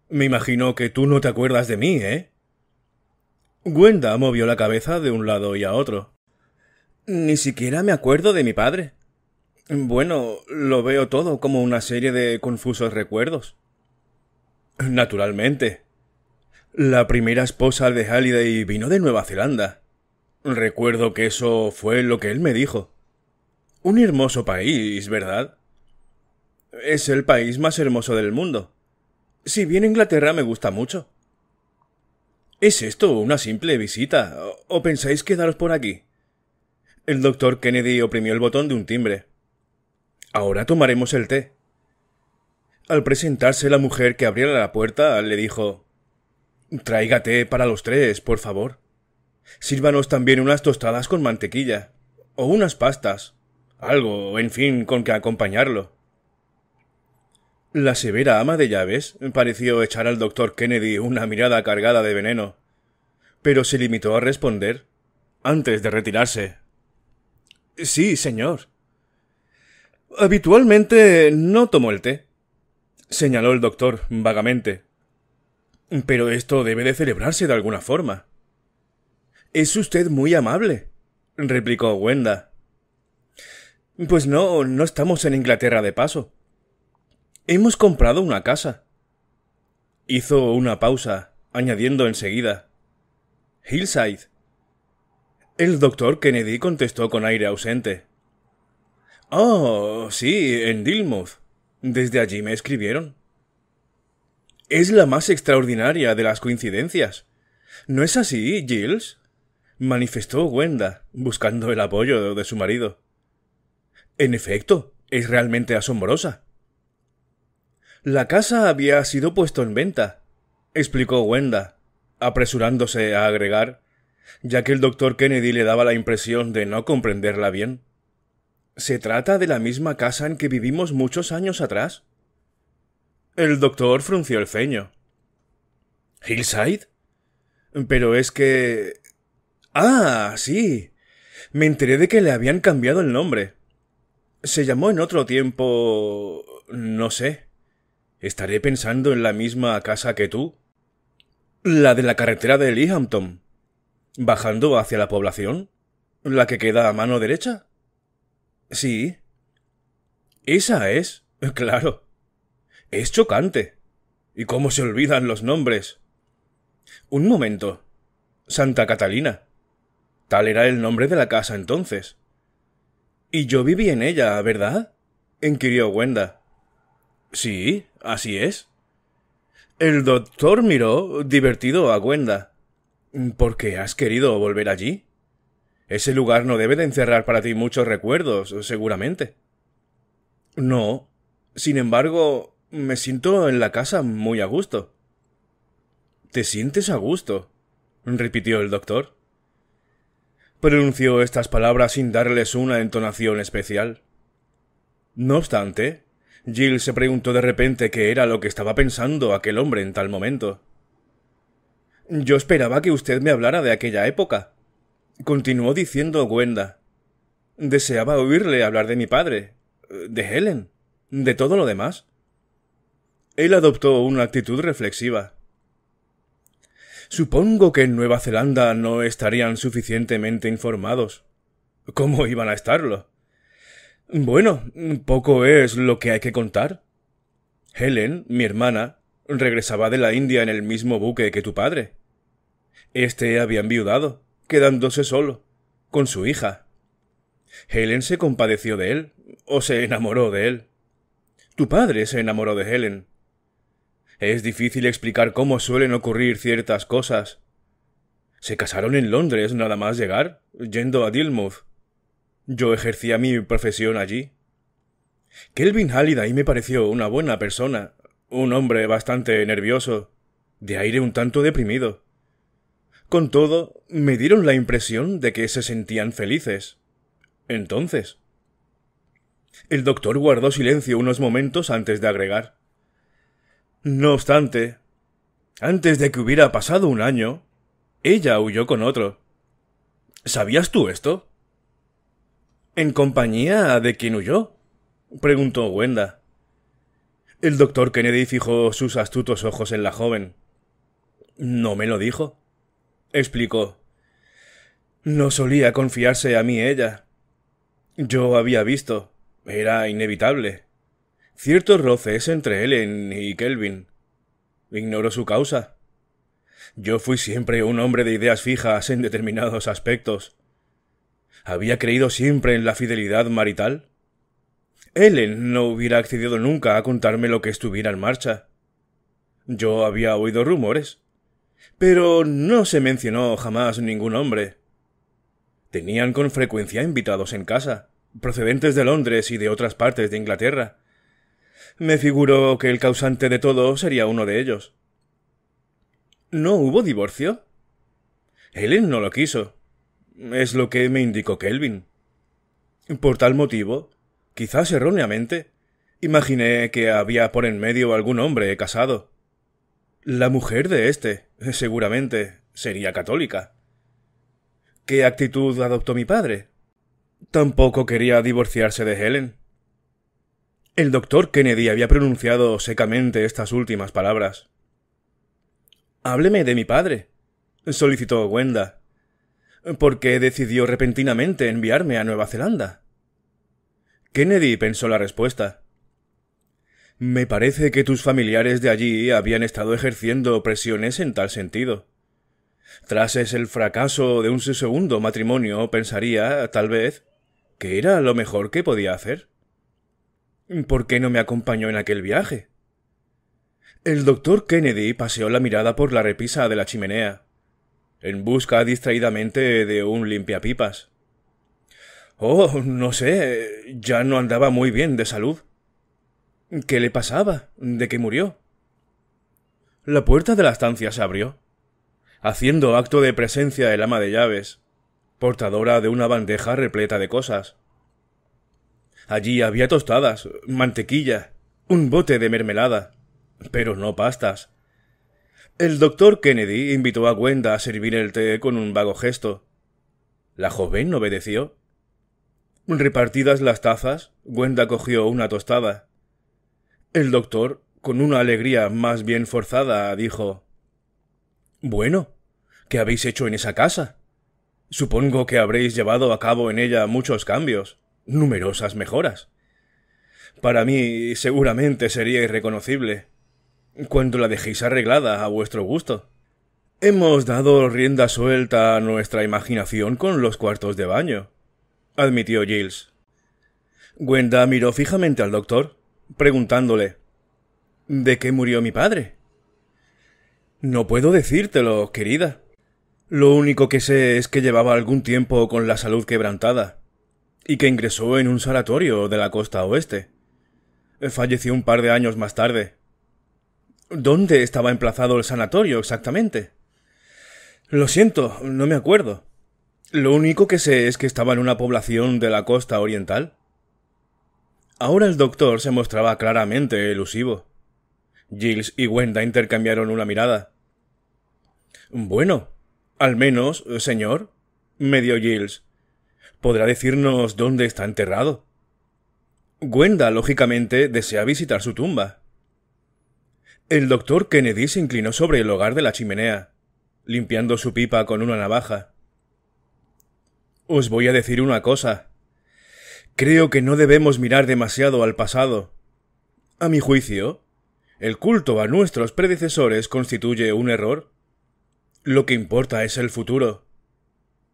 Me imagino que tú no te acuerdas de mí, ¿eh? Gwenda movió la cabeza de un lado y a otro. Ni siquiera me acuerdo de mi padre. Bueno, lo veo todo como una serie de confusos recuerdos. Naturalmente. La primera esposa de Halliday vino de Nueva Zelanda. Recuerdo que eso fue lo que él me dijo. Un hermoso país, ¿verdad? Es el país más hermoso del mundo. Si bien Inglaterra me gusta mucho. ¿Es esto una simple visita? ¿O pensáis quedaros por aquí? El doctor Kennedy oprimió el botón de un timbre. Ahora tomaremos el té. Al presentarse la mujer que abriera la puerta, le dijo Traiga té para los tres, por favor. Sírvanos también unas tostadas con mantequilla. O unas pastas. Algo, en fin, con que acompañarlo. La severa ama de llaves pareció echar al doctor Kennedy una mirada cargada de veneno, pero se limitó a responder, antes de retirarse. Sí, señor. Habitualmente no tomo el té, señaló el doctor vagamente. Pero esto debe de celebrarse de alguna forma. Es usted muy amable, replicó Wenda. Pues no, no estamos en Inglaterra de paso. Hemos comprado una casa. Hizo una pausa, añadiendo enseguida. Hillside. El doctor Kennedy contestó con aire ausente. Oh, sí, en Dilmouth. Desde allí me escribieron. Es la más extraordinaria de las coincidencias. ¿No es así, Giles? manifestó Wenda, buscando el apoyo de su marido. En efecto, es realmente asombrosa. La casa había sido puesto en venta, explicó Wenda, apresurándose a agregar, ya que el doctor Kennedy le daba la impresión de no comprenderla bien. ¿Se trata de la misma casa en que vivimos muchos años atrás? El doctor frunció el ceño. ¿Hillside? Pero es que. Ah, sí. Me enteré de que le habían cambiado el nombre. Se llamó en otro tiempo. no sé. Estaré pensando en la misma casa que tú. La de la carretera de Leehampton. Bajando hacia la población. La que queda a mano derecha. Sí. Esa es. Claro. Es chocante. ¿Y cómo se olvidan los nombres? Un momento. Santa Catalina. Tal era el nombre de la casa entonces. Y yo viví en ella, ¿verdad? inquirió Wenda. Sí, así es. El doctor miró divertido a Gwenda. ¿Por qué has querido volver allí? Ese lugar no debe de encerrar para ti muchos recuerdos, seguramente. No. Sin embargo, me siento en la casa muy a gusto. ¿Te sientes a gusto? repitió el doctor. Pronunció estas palabras sin darles una entonación especial. No obstante, Jill se preguntó de repente qué era lo que estaba pensando aquel hombre en tal momento. Yo esperaba que usted me hablara de aquella época, Continuó diciendo Gwenda. Deseaba oírle hablar de mi padre, de Helen, de todo lo demás. Él adoptó una actitud reflexiva. Supongo que en Nueva Zelanda no estarían suficientemente informados. ¿Cómo iban a estarlo? Bueno, poco es lo que hay que contar. Helen, mi hermana, regresaba de la India en el mismo buque que tu padre. Este había enviudado quedándose solo, con su hija. Helen se compadeció de él, o se enamoró de él. Tu padre se enamoró de Helen. Es difícil explicar cómo suelen ocurrir ciertas cosas. Se casaron en Londres nada más llegar, yendo a Dilmouth. Yo ejercía mi profesión allí. Kelvin Halliday me pareció una buena persona, un hombre bastante nervioso, de aire un tanto deprimido. Con todo, me dieron la impresión de que se sentían felices. Entonces. El doctor guardó silencio unos momentos antes de agregar. No obstante, antes de que hubiera pasado un año, ella huyó con otro. ¿Sabías tú esto? ¿En compañía de quién huyó? preguntó Wenda. El doctor Kennedy fijó sus astutos ojos en la joven. No me lo dijo explicó. No solía confiarse a mí ella. Yo había visto. Era inevitable. Ciertos roces entre Ellen y Kelvin. Ignoro su causa. Yo fui siempre un hombre de ideas fijas en determinados aspectos. Había creído siempre en la fidelidad marital. Ellen no hubiera accedido nunca a contarme lo que estuviera en marcha. Yo había oído rumores, pero no se mencionó jamás ningún hombre. Tenían con frecuencia invitados en casa, procedentes de Londres y de otras partes de Inglaterra. Me figuro que el causante de todo sería uno de ellos. ¿No hubo divorcio? Helen no lo quiso. Es lo que me indicó Kelvin. Por tal motivo, quizás erróneamente, imaginé que había por en medio algún hombre casado. La mujer de este, seguramente, sería católica. ¿Qué actitud adoptó mi padre? Tampoco quería divorciarse de Helen. El doctor Kennedy había pronunciado secamente estas últimas palabras. Hábleme de mi padre, solicitó Wenda. ¿Por qué decidió repentinamente enviarme a Nueva Zelanda? Kennedy pensó la respuesta. Me parece que tus familiares de allí habían estado ejerciendo presiones en tal sentido. Tras el fracaso de un segundo matrimonio, pensaría, tal vez, que era lo mejor que podía hacer. ¿Por qué no me acompañó en aquel viaje? El doctor Kennedy paseó la mirada por la repisa de la chimenea, en busca distraídamente de un limpiapipas. Oh, no sé, ya no andaba muy bien de salud. ¿Qué le pasaba? ¿De qué murió? La puerta de la estancia se abrió, haciendo acto de presencia el ama de llaves, portadora de una bandeja repleta de cosas. Allí había tostadas, mantequilla, un bote de mermelada, pero no pastas. El doctor Kennedy invitó a Gwenda a servir el té con un vago gesto. La joven obedeció. Repartidas las tazas, Gwenda cogió una tostada. El doctor, con una alegría más bien forzada, dijo Bueno, ¿qué habéis hecho en esa casa? Supongo que habréis llevado a cabo en ella muchos cambios, numerosas mejoras. Para mí seguramente sería irreconocible cuando la dejéis arreglada a vuestro gusto. Hemos dado rienda suelta a nuestra imaginación con los cuartos de baño, admitió Giles. Gwenda miró fijamente al doctor, preguntándole ¿De qué murió mi padre? No puedo decírtelo, querida. Lo único que sé es que llevaba algún tiempo con la salud quebrantada, y que ingresó en un sanatorio de la costa oeste. Falleció un par de años más tarde. ¿Dónde estaba emplazado el sanatorio exactamente? Lo siento, no me acuerdo. Lo único que sé es que estaba en una población de la costa oriental. Ahora el doctor se mostraba claramente elusivo. Giles y Wenda intercambiaron una mirada. Bueno, al menos, señor, me dio Giles. ¿Podrá decirnos dónde está enterrado? Gwenda, lógicamente, desea visitar su tumba. El doctor Kennedy se inclinó sobre el hogar de la chimenea, limpiando su pipa con una navaja. Os voy a decir una cosa, Creo que no debemos mirar demasiado al pasado. A mi juicio, el culto a nuestros predecesores constituye un error. Lo que importa es el futuro.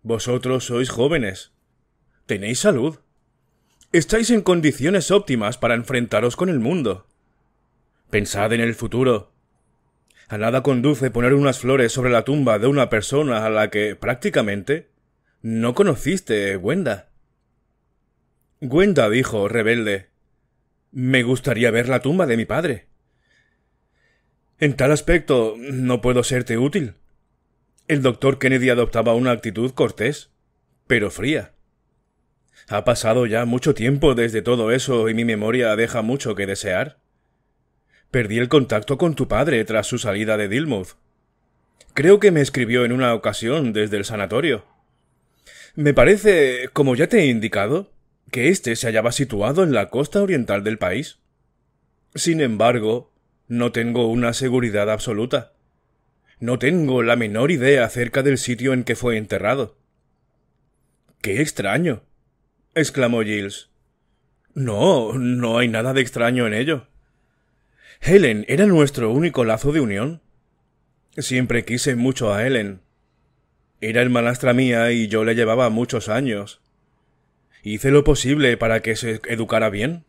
Vosotros sois jóvenes. Tenéis salud. Estáis en condiciones óptimas para enfrentaros con el mundo. Pensad en el futuro. A nada conduce poner unas flores sobre la tumba de una persona a la que prácticamente no conociste, Wenda. Gwenda dijo, rebelde. Me gustaría ver la tumba de mi padre. En tal aspecto no puedo serte útil. El doctor Kennedy adoptaba una actitud cortés, pero fría. Ha pasado ya mucho tiempo desde todo eso y mi memoria deja mucho que desear. Perdí el contacto con tu padre tras su salida de Dilmouth. Creo que me escribió en una ocasión desde el sanatorio. Me parece, como ya te he indicado, que éste se hallaba situado en la costa oriental del país. Sin embargo, no tengo una seguridad absoluta. No tengo la menor idea acerca del sitio en que fue enterrado. ¡Qué extraño! exclamó Giles. No, no hay nada de extraño en ello. Helen era nuestro único lazo de unión. Siempre quise mucho a Helen. Era hermanastra mía y yo le llevaba muchos años. Hice lo posible para que se educara bien.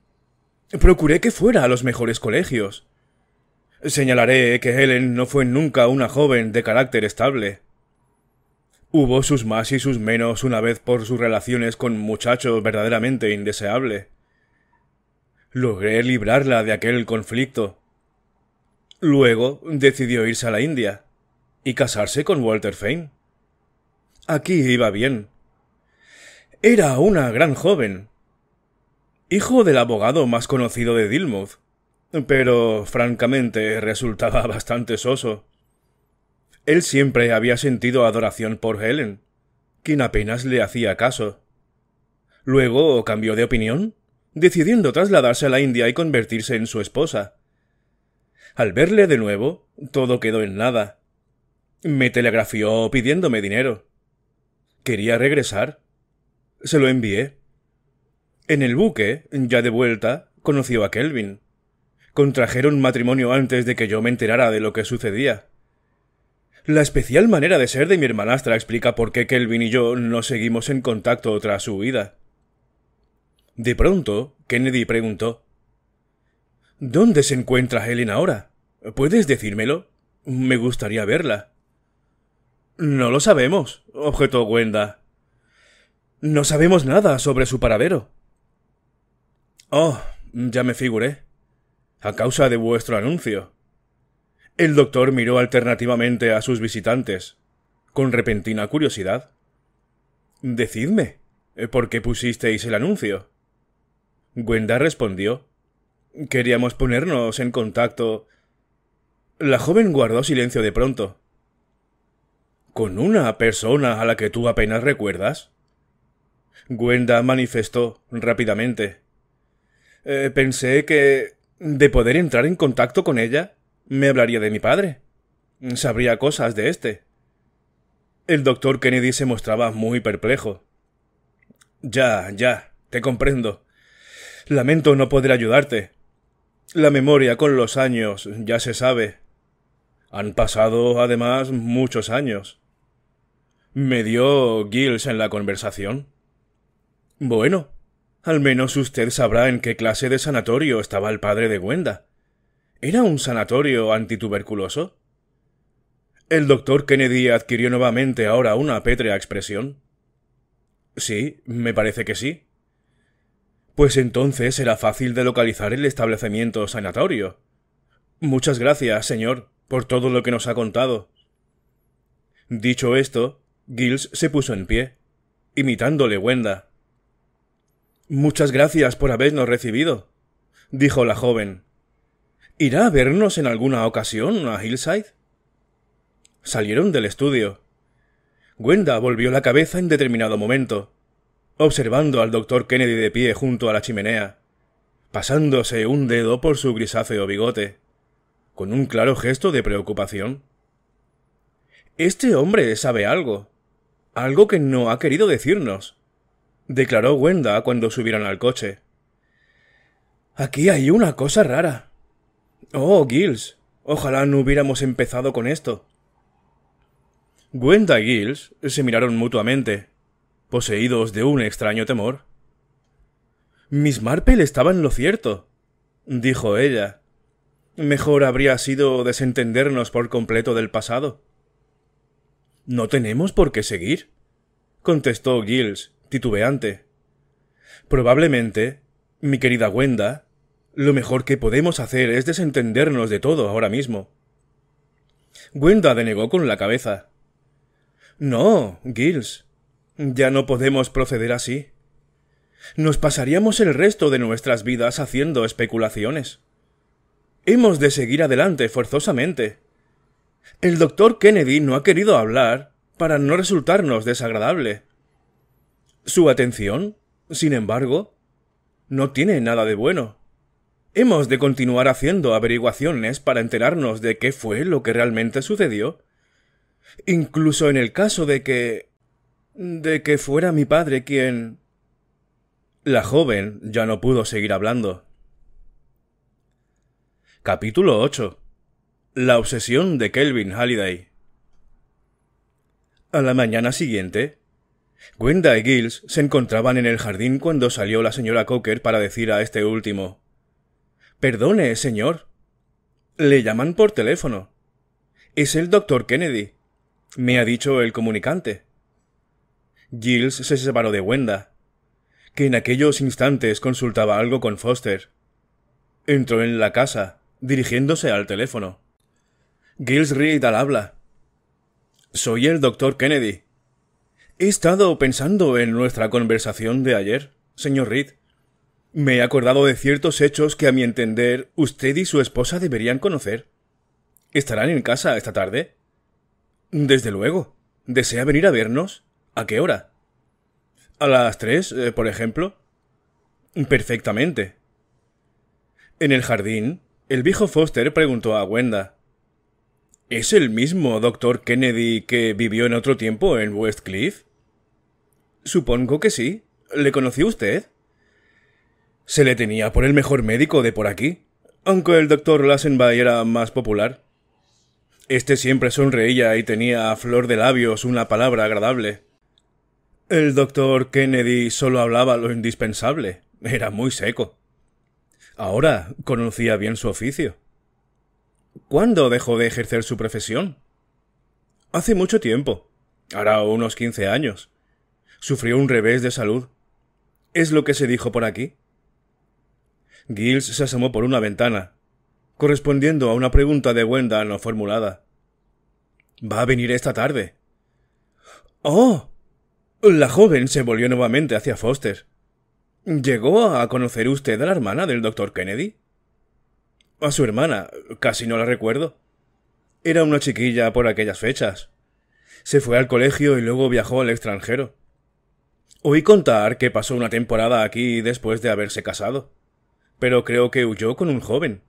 Procuré que fuera a los mejores colegios. Señalaré que Helen no fue nunca una joven de carácter estable. Hubo sus más y sus menos una vez por sus relaciones con muchachos verdaderamente indeseable. Logré librarla de aquel conflicto. Luego decidió irse a la India y casarse con Walter Fane. Aquí iba bien. Era una gran joven. Hijo del abogado más conocido de Dilmouth. Pero, francamente, resultaba bastante soso. Él siempre había sentido adoración por Helen, quien apenas le hacía caso. Luego cambió de opinión, decidiendo trasladarse a la India y convertirse en su esposa. Al verle de nuevo, todo quedó en nada. Me telegrafió pidiéndome dinero. Quería regresar, se lo envié. En el buque, ya de vuelta, conoció a Kelvin. Contrajeron matrimonio antes de que yo me enterara de lo que sucedía. La especial manera de ser de mi hermanastra explica por qué Kelvin y yo no seguimos en contacto tras su huida. De pronto, Kennedy preguntó ¿Dónde se encuentra Helen ahora? ¿Puedes decírmelo? Me gustaría verla. No lo sabemos, objetó Wenda. No sabemos nada sobre su paradero. Oh, ya me figuré. A causa de vuestro anuncio. El doctor miró alternativamente a sus visitantes, con repentina curiosidad. Decidme, ¿por qué pusisteis el anuncio? Gwenda respondió. Queríamos ponernos en contacto. La joven guardó silencio de pronto. ¿Con una persona a la que tú apenas recuerdas? Gwenda manifestó rápidamente. Eh, pensé que, de poder entrar en contacto con ella, me hablaría de mi padre. Sabría cosas de éste. El doctor Kennedy se mostraba muy perplejo. Ya, ya, te comprendo. Lamento no poder ayudarte. La memoria con los años ya se sabe. Han pasado, además, muchos años. ¿Me dio Gills en la conversación? Bueno, al menos usted sabrá en qué clase de sanatorio estaba el padre de Gwenda. ¿Era un sanatorio antituberculoso? El doctor Kennedy adquirió nuevamente ahora una pétrea expresión. Sí, me parece que sí. Pues entonces era fácil de localizar el establecimiento sanatorio. Muchas gracias, señor, por todo lo que nos ha contado. Dicho esto, Gills se puso en pie, imitándole Wenda. Muchas gracias por habernos recibido, dijo la joven. ¿Irá a vernos en alguna ocasión a Hillside? Salieron del estudio. Gwenda volvió la cabeza en determinado momento, observando al doctor Kennedy de pie junto a la chimenea, pasándose un dedo por su grisáceo bigote, con un claro gesto de preocupación. Este hombre sabe algo, algo que no ha querido decirnos declaró Wenda cuando subieron al coche. Aquí hay una cosa rara. Oh, Gills, ojalá no hubiéramos empezado con esto. Gwenda y Gills se miraron mutuamente, poseídos de un extraño temor. Miss Marple estaba en lo cierto, dijo ella. Mejor habría sido desentendernos por completo del pasado. No tenemos por qué seguir, contestó Gills, titubeante. Probablemente, mi querida Wenda, lo mejor que podemos hacer es desentendernos de todo ahora mismo. Wenda denegó con la cabeza. No, Gills. Ya no podemos proceder así. Nos pasaríamos el resto de nuestras vidas haciendo especulaciones. Hemos de seguir adelante forzosamente. El doctor Kennedy no ha querido hablar para no resultarnos desagradable. Su atención, sin embargo, no tiene nada de bueno. Hemos de continuar haciendo averiguaciones para enterarnos de qué fue lo que realmente sucedió. Incluso en el caso de que... de que fuera mi padre quien... La joven ya no pudo seguir hablando. Capítulo 8. La obsesión de Kelvin Halliday. A la mañana siguiente, Gwenda y Giles se encontraban en el jardín cuando salió la señora Cocker para decir a este último Perdone, señor. Le llaman por teléfono. Es el doctor Kennedy. Me ha dicho el comunicante. Giles se separó de Gwenda, que en aquellos instantes consultaba algo con Foster. Entró en la casa, dirigiéndose al teléfono. Giles Reed al habla. Soy el doctor Kennedy. He estado pensando en nuestra conversación de ayer, señor Reed. Me he acordado de ciertos hechos que, a mi entender, usted y su esposa deberían conocer. ¿Estarán en casa esta tarde? Desde luego. ¿Desea venir a vernos? ¿A qué hora? ¿A las tres, eh, por ejemplo? Perfectamente. En el jardín, el viejo Foster preguntó a Wenda. ¿Es el mismo doctor Kennedy que vivió en otro tiempo en Westcliff? Supongo que sí. ¿Le conoció usted? Se le tenía por el mejor médico de por aquí, aunque el doctor Lassenby era más popular. Este siempre sonreía y tenía a flor de labios una palabra agradable. El doctor Kennedy solo hablaba lo indispensable. Era muy seco. Ahora conocía bien su oficio. ¿Cuándo dejó de ejercer su profesión? Hace mucho tiempo. Hará unos quince años. ¿Sufrió un revés de salud? ¿Es lo que se dijo por aquí? Giles se asomó por una ventana, correspondiendo a una pregunta de Wenda no formulada. Va a venir esta tarde. ¡Oh! La joven se volvió nuevamente hacia Foster. ¿Llegó a conocer usted a la hermana del doctor Kennedy? A su hermana, casi no la recuerdo. Era una chiquilla por aquellas fechas. Se fue al colegio y luego viajó al extranjero. Oí contar que pasó una temporada aquí después de haberse casado, pero creo que huyó con un joven.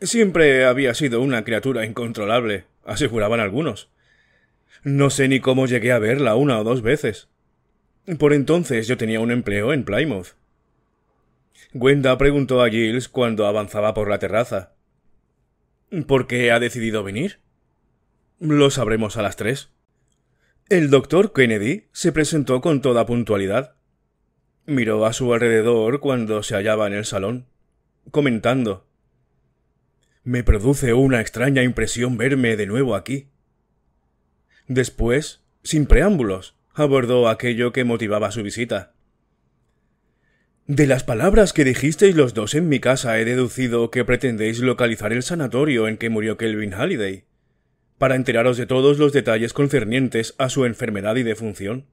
Siempre había sido una criatura incontrolable, aseguraban algunos. No sé ni cómo llegué a verla una o dos veces. Por entonces yo tenía un empleo en Plymouth. Gwenda preguntó a Giles cuando avanzaba por la terraza. ¿Por qué ha decidido venir? Lo sabremos a las tres. El doctor Kennedy se presentó con toda puntualidad. Miró a su alrededor cuando se hallaba en el salón, comentando Me produce una extraña impresión verme de nuevo aquí. Después, sin preámbulos, abordó aquello que motivaba su visita. De las palabras que dijisteis los dos en mi casa he deducido que pretendéis localizar el sanatorio en que murió Kelvin Halliday para enteraros de todos los detalles concernientes a su enfermedad y defunción.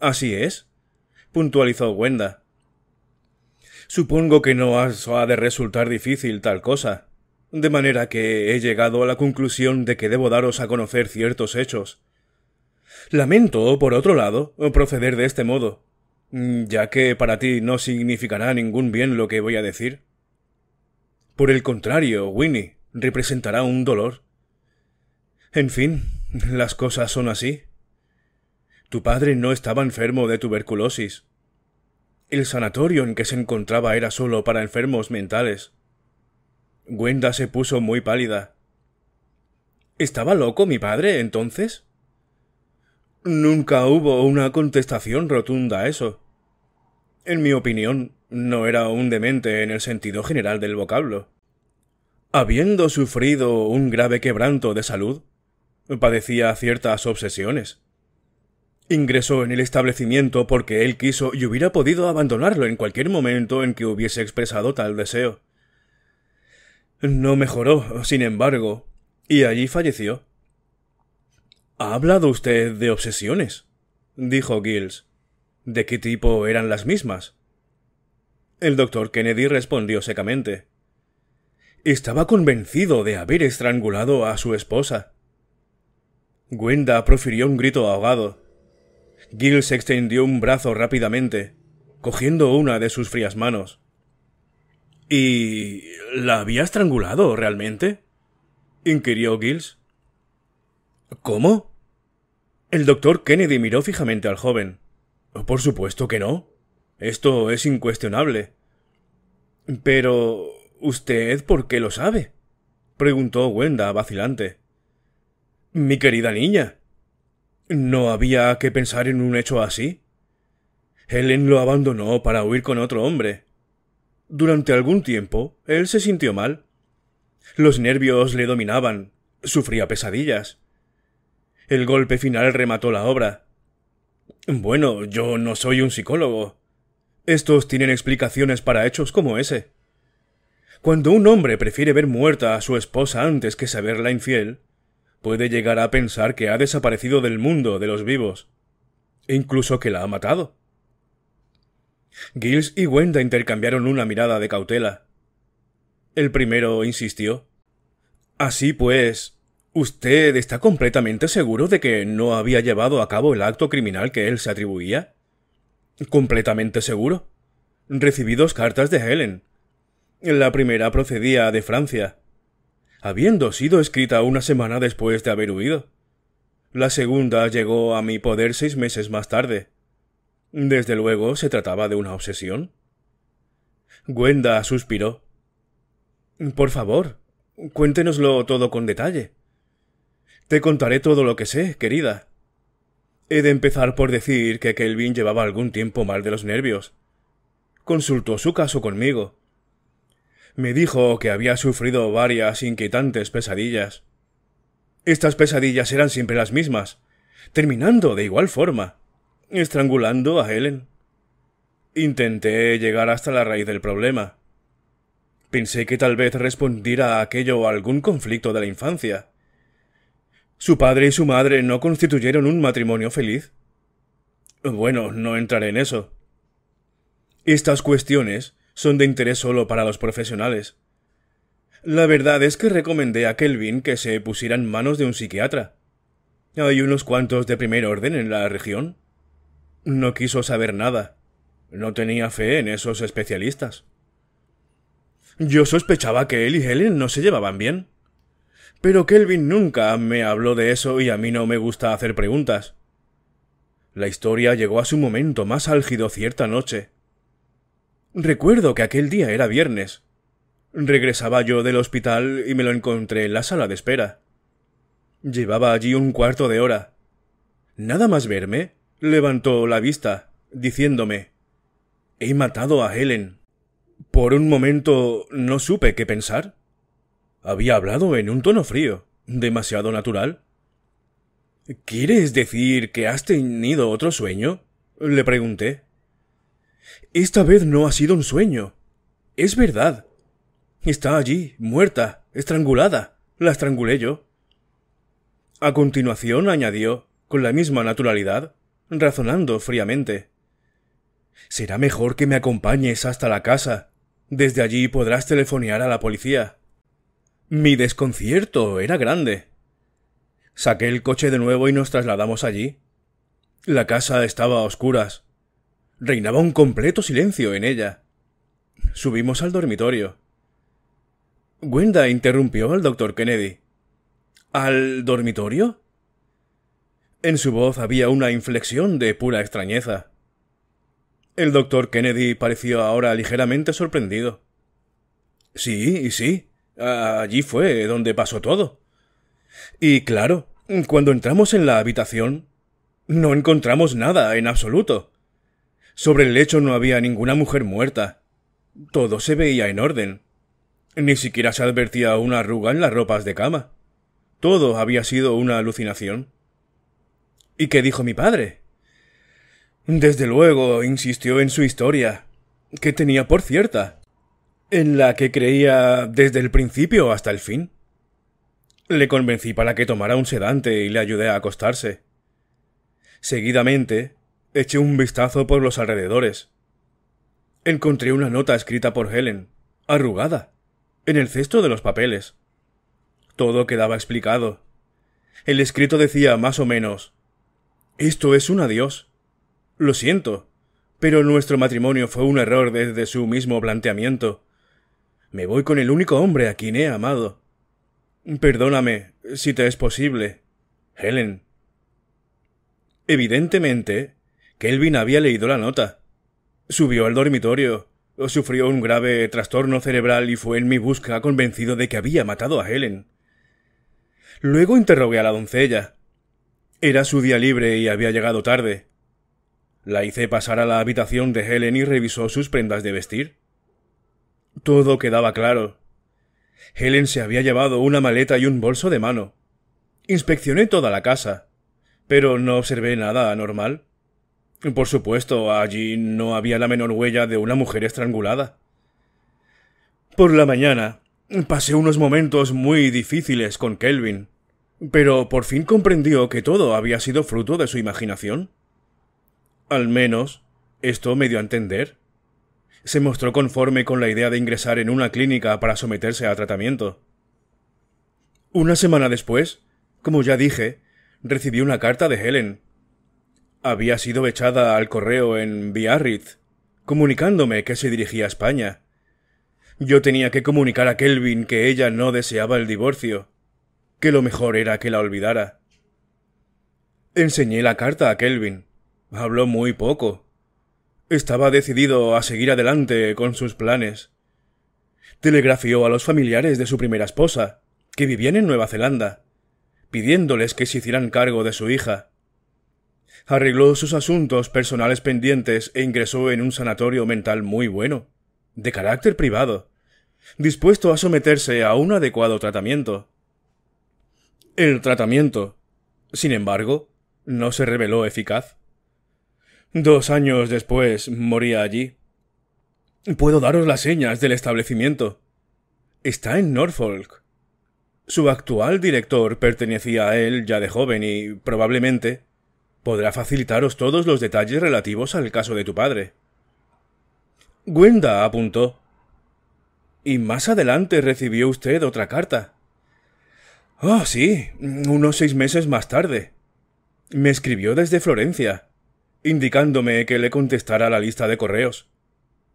Así es, puntualizó Wenda. Supongo que no os ha de resultar difícil tal cosa, de manera que he llegado a la conclusión de que debo daros a conocer ciertos hechos. Lamento, por otro lado, proceder de este modo, ya que para ti no significará ningún bien lo que voy a decir. Por el contrario, Winnie, representará un dolor en fin, las cosas son así. Tu padre no estaba enfermo de tuberculosis. El sanatorio en que se encontraba era solo para enfermos mentales. Gwenda se puso muy pálida. ¿Estaba loco mi padre entonces? Nunca hubo una contestación rotunda a eso. En mi opinión, no era un demente en el sentido general del vocablo. Habiendo sufrido un grave quebranto de salud, Padecía ciertas obsesiones. Ingresó en el establecimiento porque él quiso y hubiera podido abandonarlo en cualquier momento en que hubiese expresado tal deseo. No mejoró, sin embargo, y allí falleció. Ha hablado usted de obsesiones, dijo Gills. ¿De qué tipo eran las mismas? El doctor Kennedy respondió secamente. Estaba convencido de haber estrangulado a su esposa. Gwenda profirió un grito ahogado. Giles extendió un brazo rápidamente, cogiendo una de sus frías manos. ¿Y la había estrangulado realmente? inquirió Gills. ¿Cómo? El doctor Kennedy miró fijamente al joven. Por supuesto que no. Esto es incuestionable. Pero. ¿Usted por qué lo sabe? preguntó Gwenda vacilante. Mi querida niña. No había que pensar en un hecho así. Helen lo abandonó para huir con otro hombre. Durante algún tiempo, él se sintió mal. Los nervios le dominaban, sufría pesadillas. El golpe final remató la obra. Bueno, yo no soy un psicólogo. Estos tienen explicaciones para hechos como ese. Cuando un hombre prefiere ver muerta a su esposa antes que saberla infiel, puede llegar a pensar que ha desaparecido del mundo de los vivos, e incluso que la ha matado. Giles y Wenda intercambiaron una mirada de cautela. El primero insistió. Así pues, ¿usted está completamente seguro de que no había llevado a cabo el acto criminal que él se atribuía? Completamente seguro. Recibí dos cartas de Helen. La primera procedía de Francia, habiendo sido escrita una semana después de haber huido. La segunda llegó a mi poder seis meses más tarde. Desde luego se trataba de una obsesión. Gwenda suspiró. Por favor, cuéntenoslo todo con detalle. Te contaré todo lo que sé, querida. He de empezar por decir que Kelvin llevaba algún tiempo mal de los nervios. Consultó su caso conmigo, me dijo que había sufrido varias inquietantes pesadillas. Estas pesadillas eran siempre las mismas, terminando de igual forma, estrangulando a Helen. Intenté llegar hasta la raíz del problema. Pensé que tal vez respondiera a aquello algún conflicto de la infancia. Su padre y su madre no constituyeron un matrimonio feliz. Bueno, no entraré en eso. Estas cuestiones son de interés solo para los profesionales. La verdad es que recomendé a Kelvin que se pusiera en manos de un psiquiatra. Hay unos cuantos de primer orden en la región. No quiso saber nada. No tenía fe en esos especialistas. Yo sospechaba que él y Helen no se llevaban bien. Pero Kelvin nunca me habló de eso y a mí no me gusta hacer preguntas. La historia llegó a su momento más álgido cierta noche, Recuerdo que aquel día era viernes. Regresaba yo del hospital y me lo encontré en la sala de espera. Llevaba allí un cuarto de hora. Nada más verme, levantó la vista, diciéndome He matado a Helen. Por un momento no supe qué pensar. Había hablado en un tono frío, demasiado natural. ¿Quieres decir que has tenido otro sueño? le pregunté. Esta vez no ha sido un sueño. Es verdad. Está allí, muerta, estrangulada. La estrangulé yo. A continuación añadió, con la misma naturalidad, razonando fríamente. Será mejor que me acompañes hasta la casa. Desde allí podrás telefonear a la policía. Mi desconcierto era grande. Saqué el coche de nuevo y nos trasladamos allí. La casa estaba a oscuras. Reinaba un completo silencio en ella. Subimos al dormitorio. Gwenda interrumpió al doctor Kennedy. ¿Al dormitorio? En su voz había una inflexión de pura extrañeza. El doctor Kennedy pareció ahora ligeramente sorprendido. Sí, sí. Allí fue donde pasó todo. Y claro, cuando entramos en la habitación, no encontramos nada en absoluto. Sobre el lecho no había ninguna mujer muerta. Todo se veía en orden. Ni siquiera se advertía una arruga en las ropas de cama. Todo había sido una alucinación. ¿Y qué dijo mi padre? Desde luego, insistió en su historia, que tenía por cierta, en la que creía desde el principio hasta el fin. Le convencí para que tomara un sedante y le ayudé a acostarse. Seguidamente, Eché un vistazo por los alrededores. Encontré una nota escrita por Helen, arrugada, en el cesto de los papeles. Todo quedaba explicado. El escrito decía más o menos Esto es un adiós. Lo siento, pero nuestro matrimonio fue un error desde su mismo planteamiento. Me voy con el único hombre a quien he amado. Perdóname, si te es posible. Helen. Evidentemente, Kelvin había leído la nota. Subió al dormitorio. Sufrió un grave trastorno cerebral y fue en mi busca convencido de que había matado a Helen. Luego interrogué a la doncella. Era su día libre y había llegado tarde. La hice pasar a la habitación de Helen y revisó sus prendas de vestir. Todo quedaba claro. Helen se había llevado una maleta y un bolso de mano. Inspeccioné toda la casa, pero no observé nada anormal. Por supuesto, allí no había la menor huella de una mujer estrangulada. Por la mañana, pasé unos momentos muy difíciles con Kelvin, pero por fin comprendió que todo había sido fruto de su imaginación. Al menos, esto me dio a entender. Se mostró conforme con la idea de ingresar en una clínica para someterse a tratamiento. Una semana después, como ya dije, recibí una carta de Helen, había sido echada al correo en Biarritz, comunicándome que se dirigía a España. Yo tenía que comunicar a Kelvin que ella no deseaba el divorcio, que lo mejor era que la olvidara. Enseñé la carta a Kelvin. Habló muy poco. Estaba decidido a seguir adelante con sus planes. Telegrafió a los familiares de su primera esposa, que vivían en Nueva Zelanda, pidiéndoles que se hicieran cargo de su hija. Arregló sus asuntos personales pendientes e ingresó en un sanatorio mental muy bueno, de carácter privado, dispuesto a someterse a un adecuado tratamiento. El tratamiento, sin embargo, no se reveló eficaz. Dos años después moría allí. Puedo daros las señas del establecimiento. Está en Norfolk. Su actual director pertenecía a él ya de joven y, probablemente, podrá facilitaros todos los detalles relativos al caso de tu padre. Gwenda apuntó. Y más adelante recibió usted otra carta. Oh, sí, unos seis meses más tarde. Me escribió desde Florencia, indicándome que le contestara la lista de correos,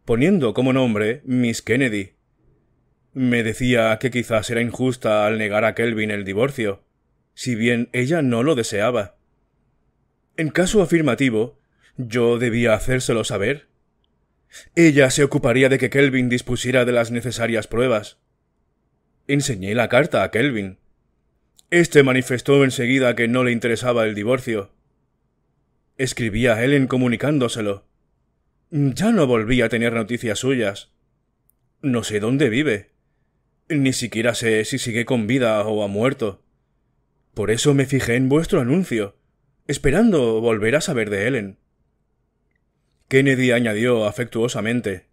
poniendo como nombre Miss Kennedy. Me decía que quizás era injusta al negar a Kelvin el divorcio, si bien ella no lo deseaba. En caso afirmativo, ¿yo debía hacérselo saber? Ella se ocuparía de que Kelvin dispusiera de las necesarias pruebas. Enseñé la carta a Kelvin. Este manifestó enseguida que no le interesaba el divorcio. Escribí a Helen comunicándoselo. Ya no volví a tener noticias suyas. No sé dónde vive. Ni siquiera sé si sigue con vida o ha muerto. Por eso me fijé en vuestro anuncio esperando volver a saber de Ellen. Kennedy añadió afectuosamente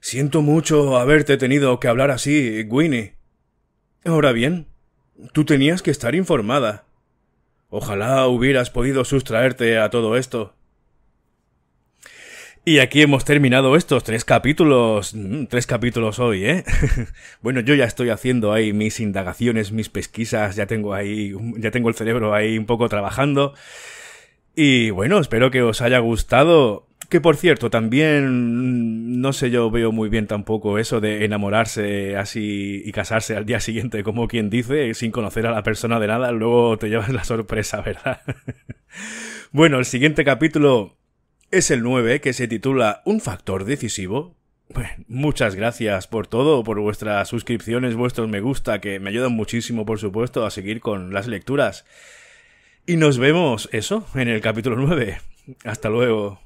Siento mucho haberte tenido que hablar así, Winnie. Ahora bien, tú tenías que estar informada. Ojalá hubieras podido sustraerte a todo esto. Y aquí hemos terminado estos tres capítulos. Mm, tres capítulos hoy, ¿eh? bueno, yo ya estoy haciendo ahí mis indagaciones, mis pesquisas, ya tengo ahí, ya tengo el cerebro ahí un poco trabajando. Y bueno, espero que os haya gustado. Que por cierto, también mm, no sé, yo veo muy bien tampoco eso de enamorarse así y casarse al día siguiente, como quien dice, sin conocer a la persona de nada, luego te llevas la sorpresa, ¿verdad? bueno, el siguiente capítulo es el 9 que se titula Un factor decisivo. muchas gracias por todo, por vuestras suscripciones, vuestros me gusta, que me ayudan muchísimo, por supuesto, a seguir con las lecturas. Y nos vemos, eso, en el capítulo 9. Hasta luego.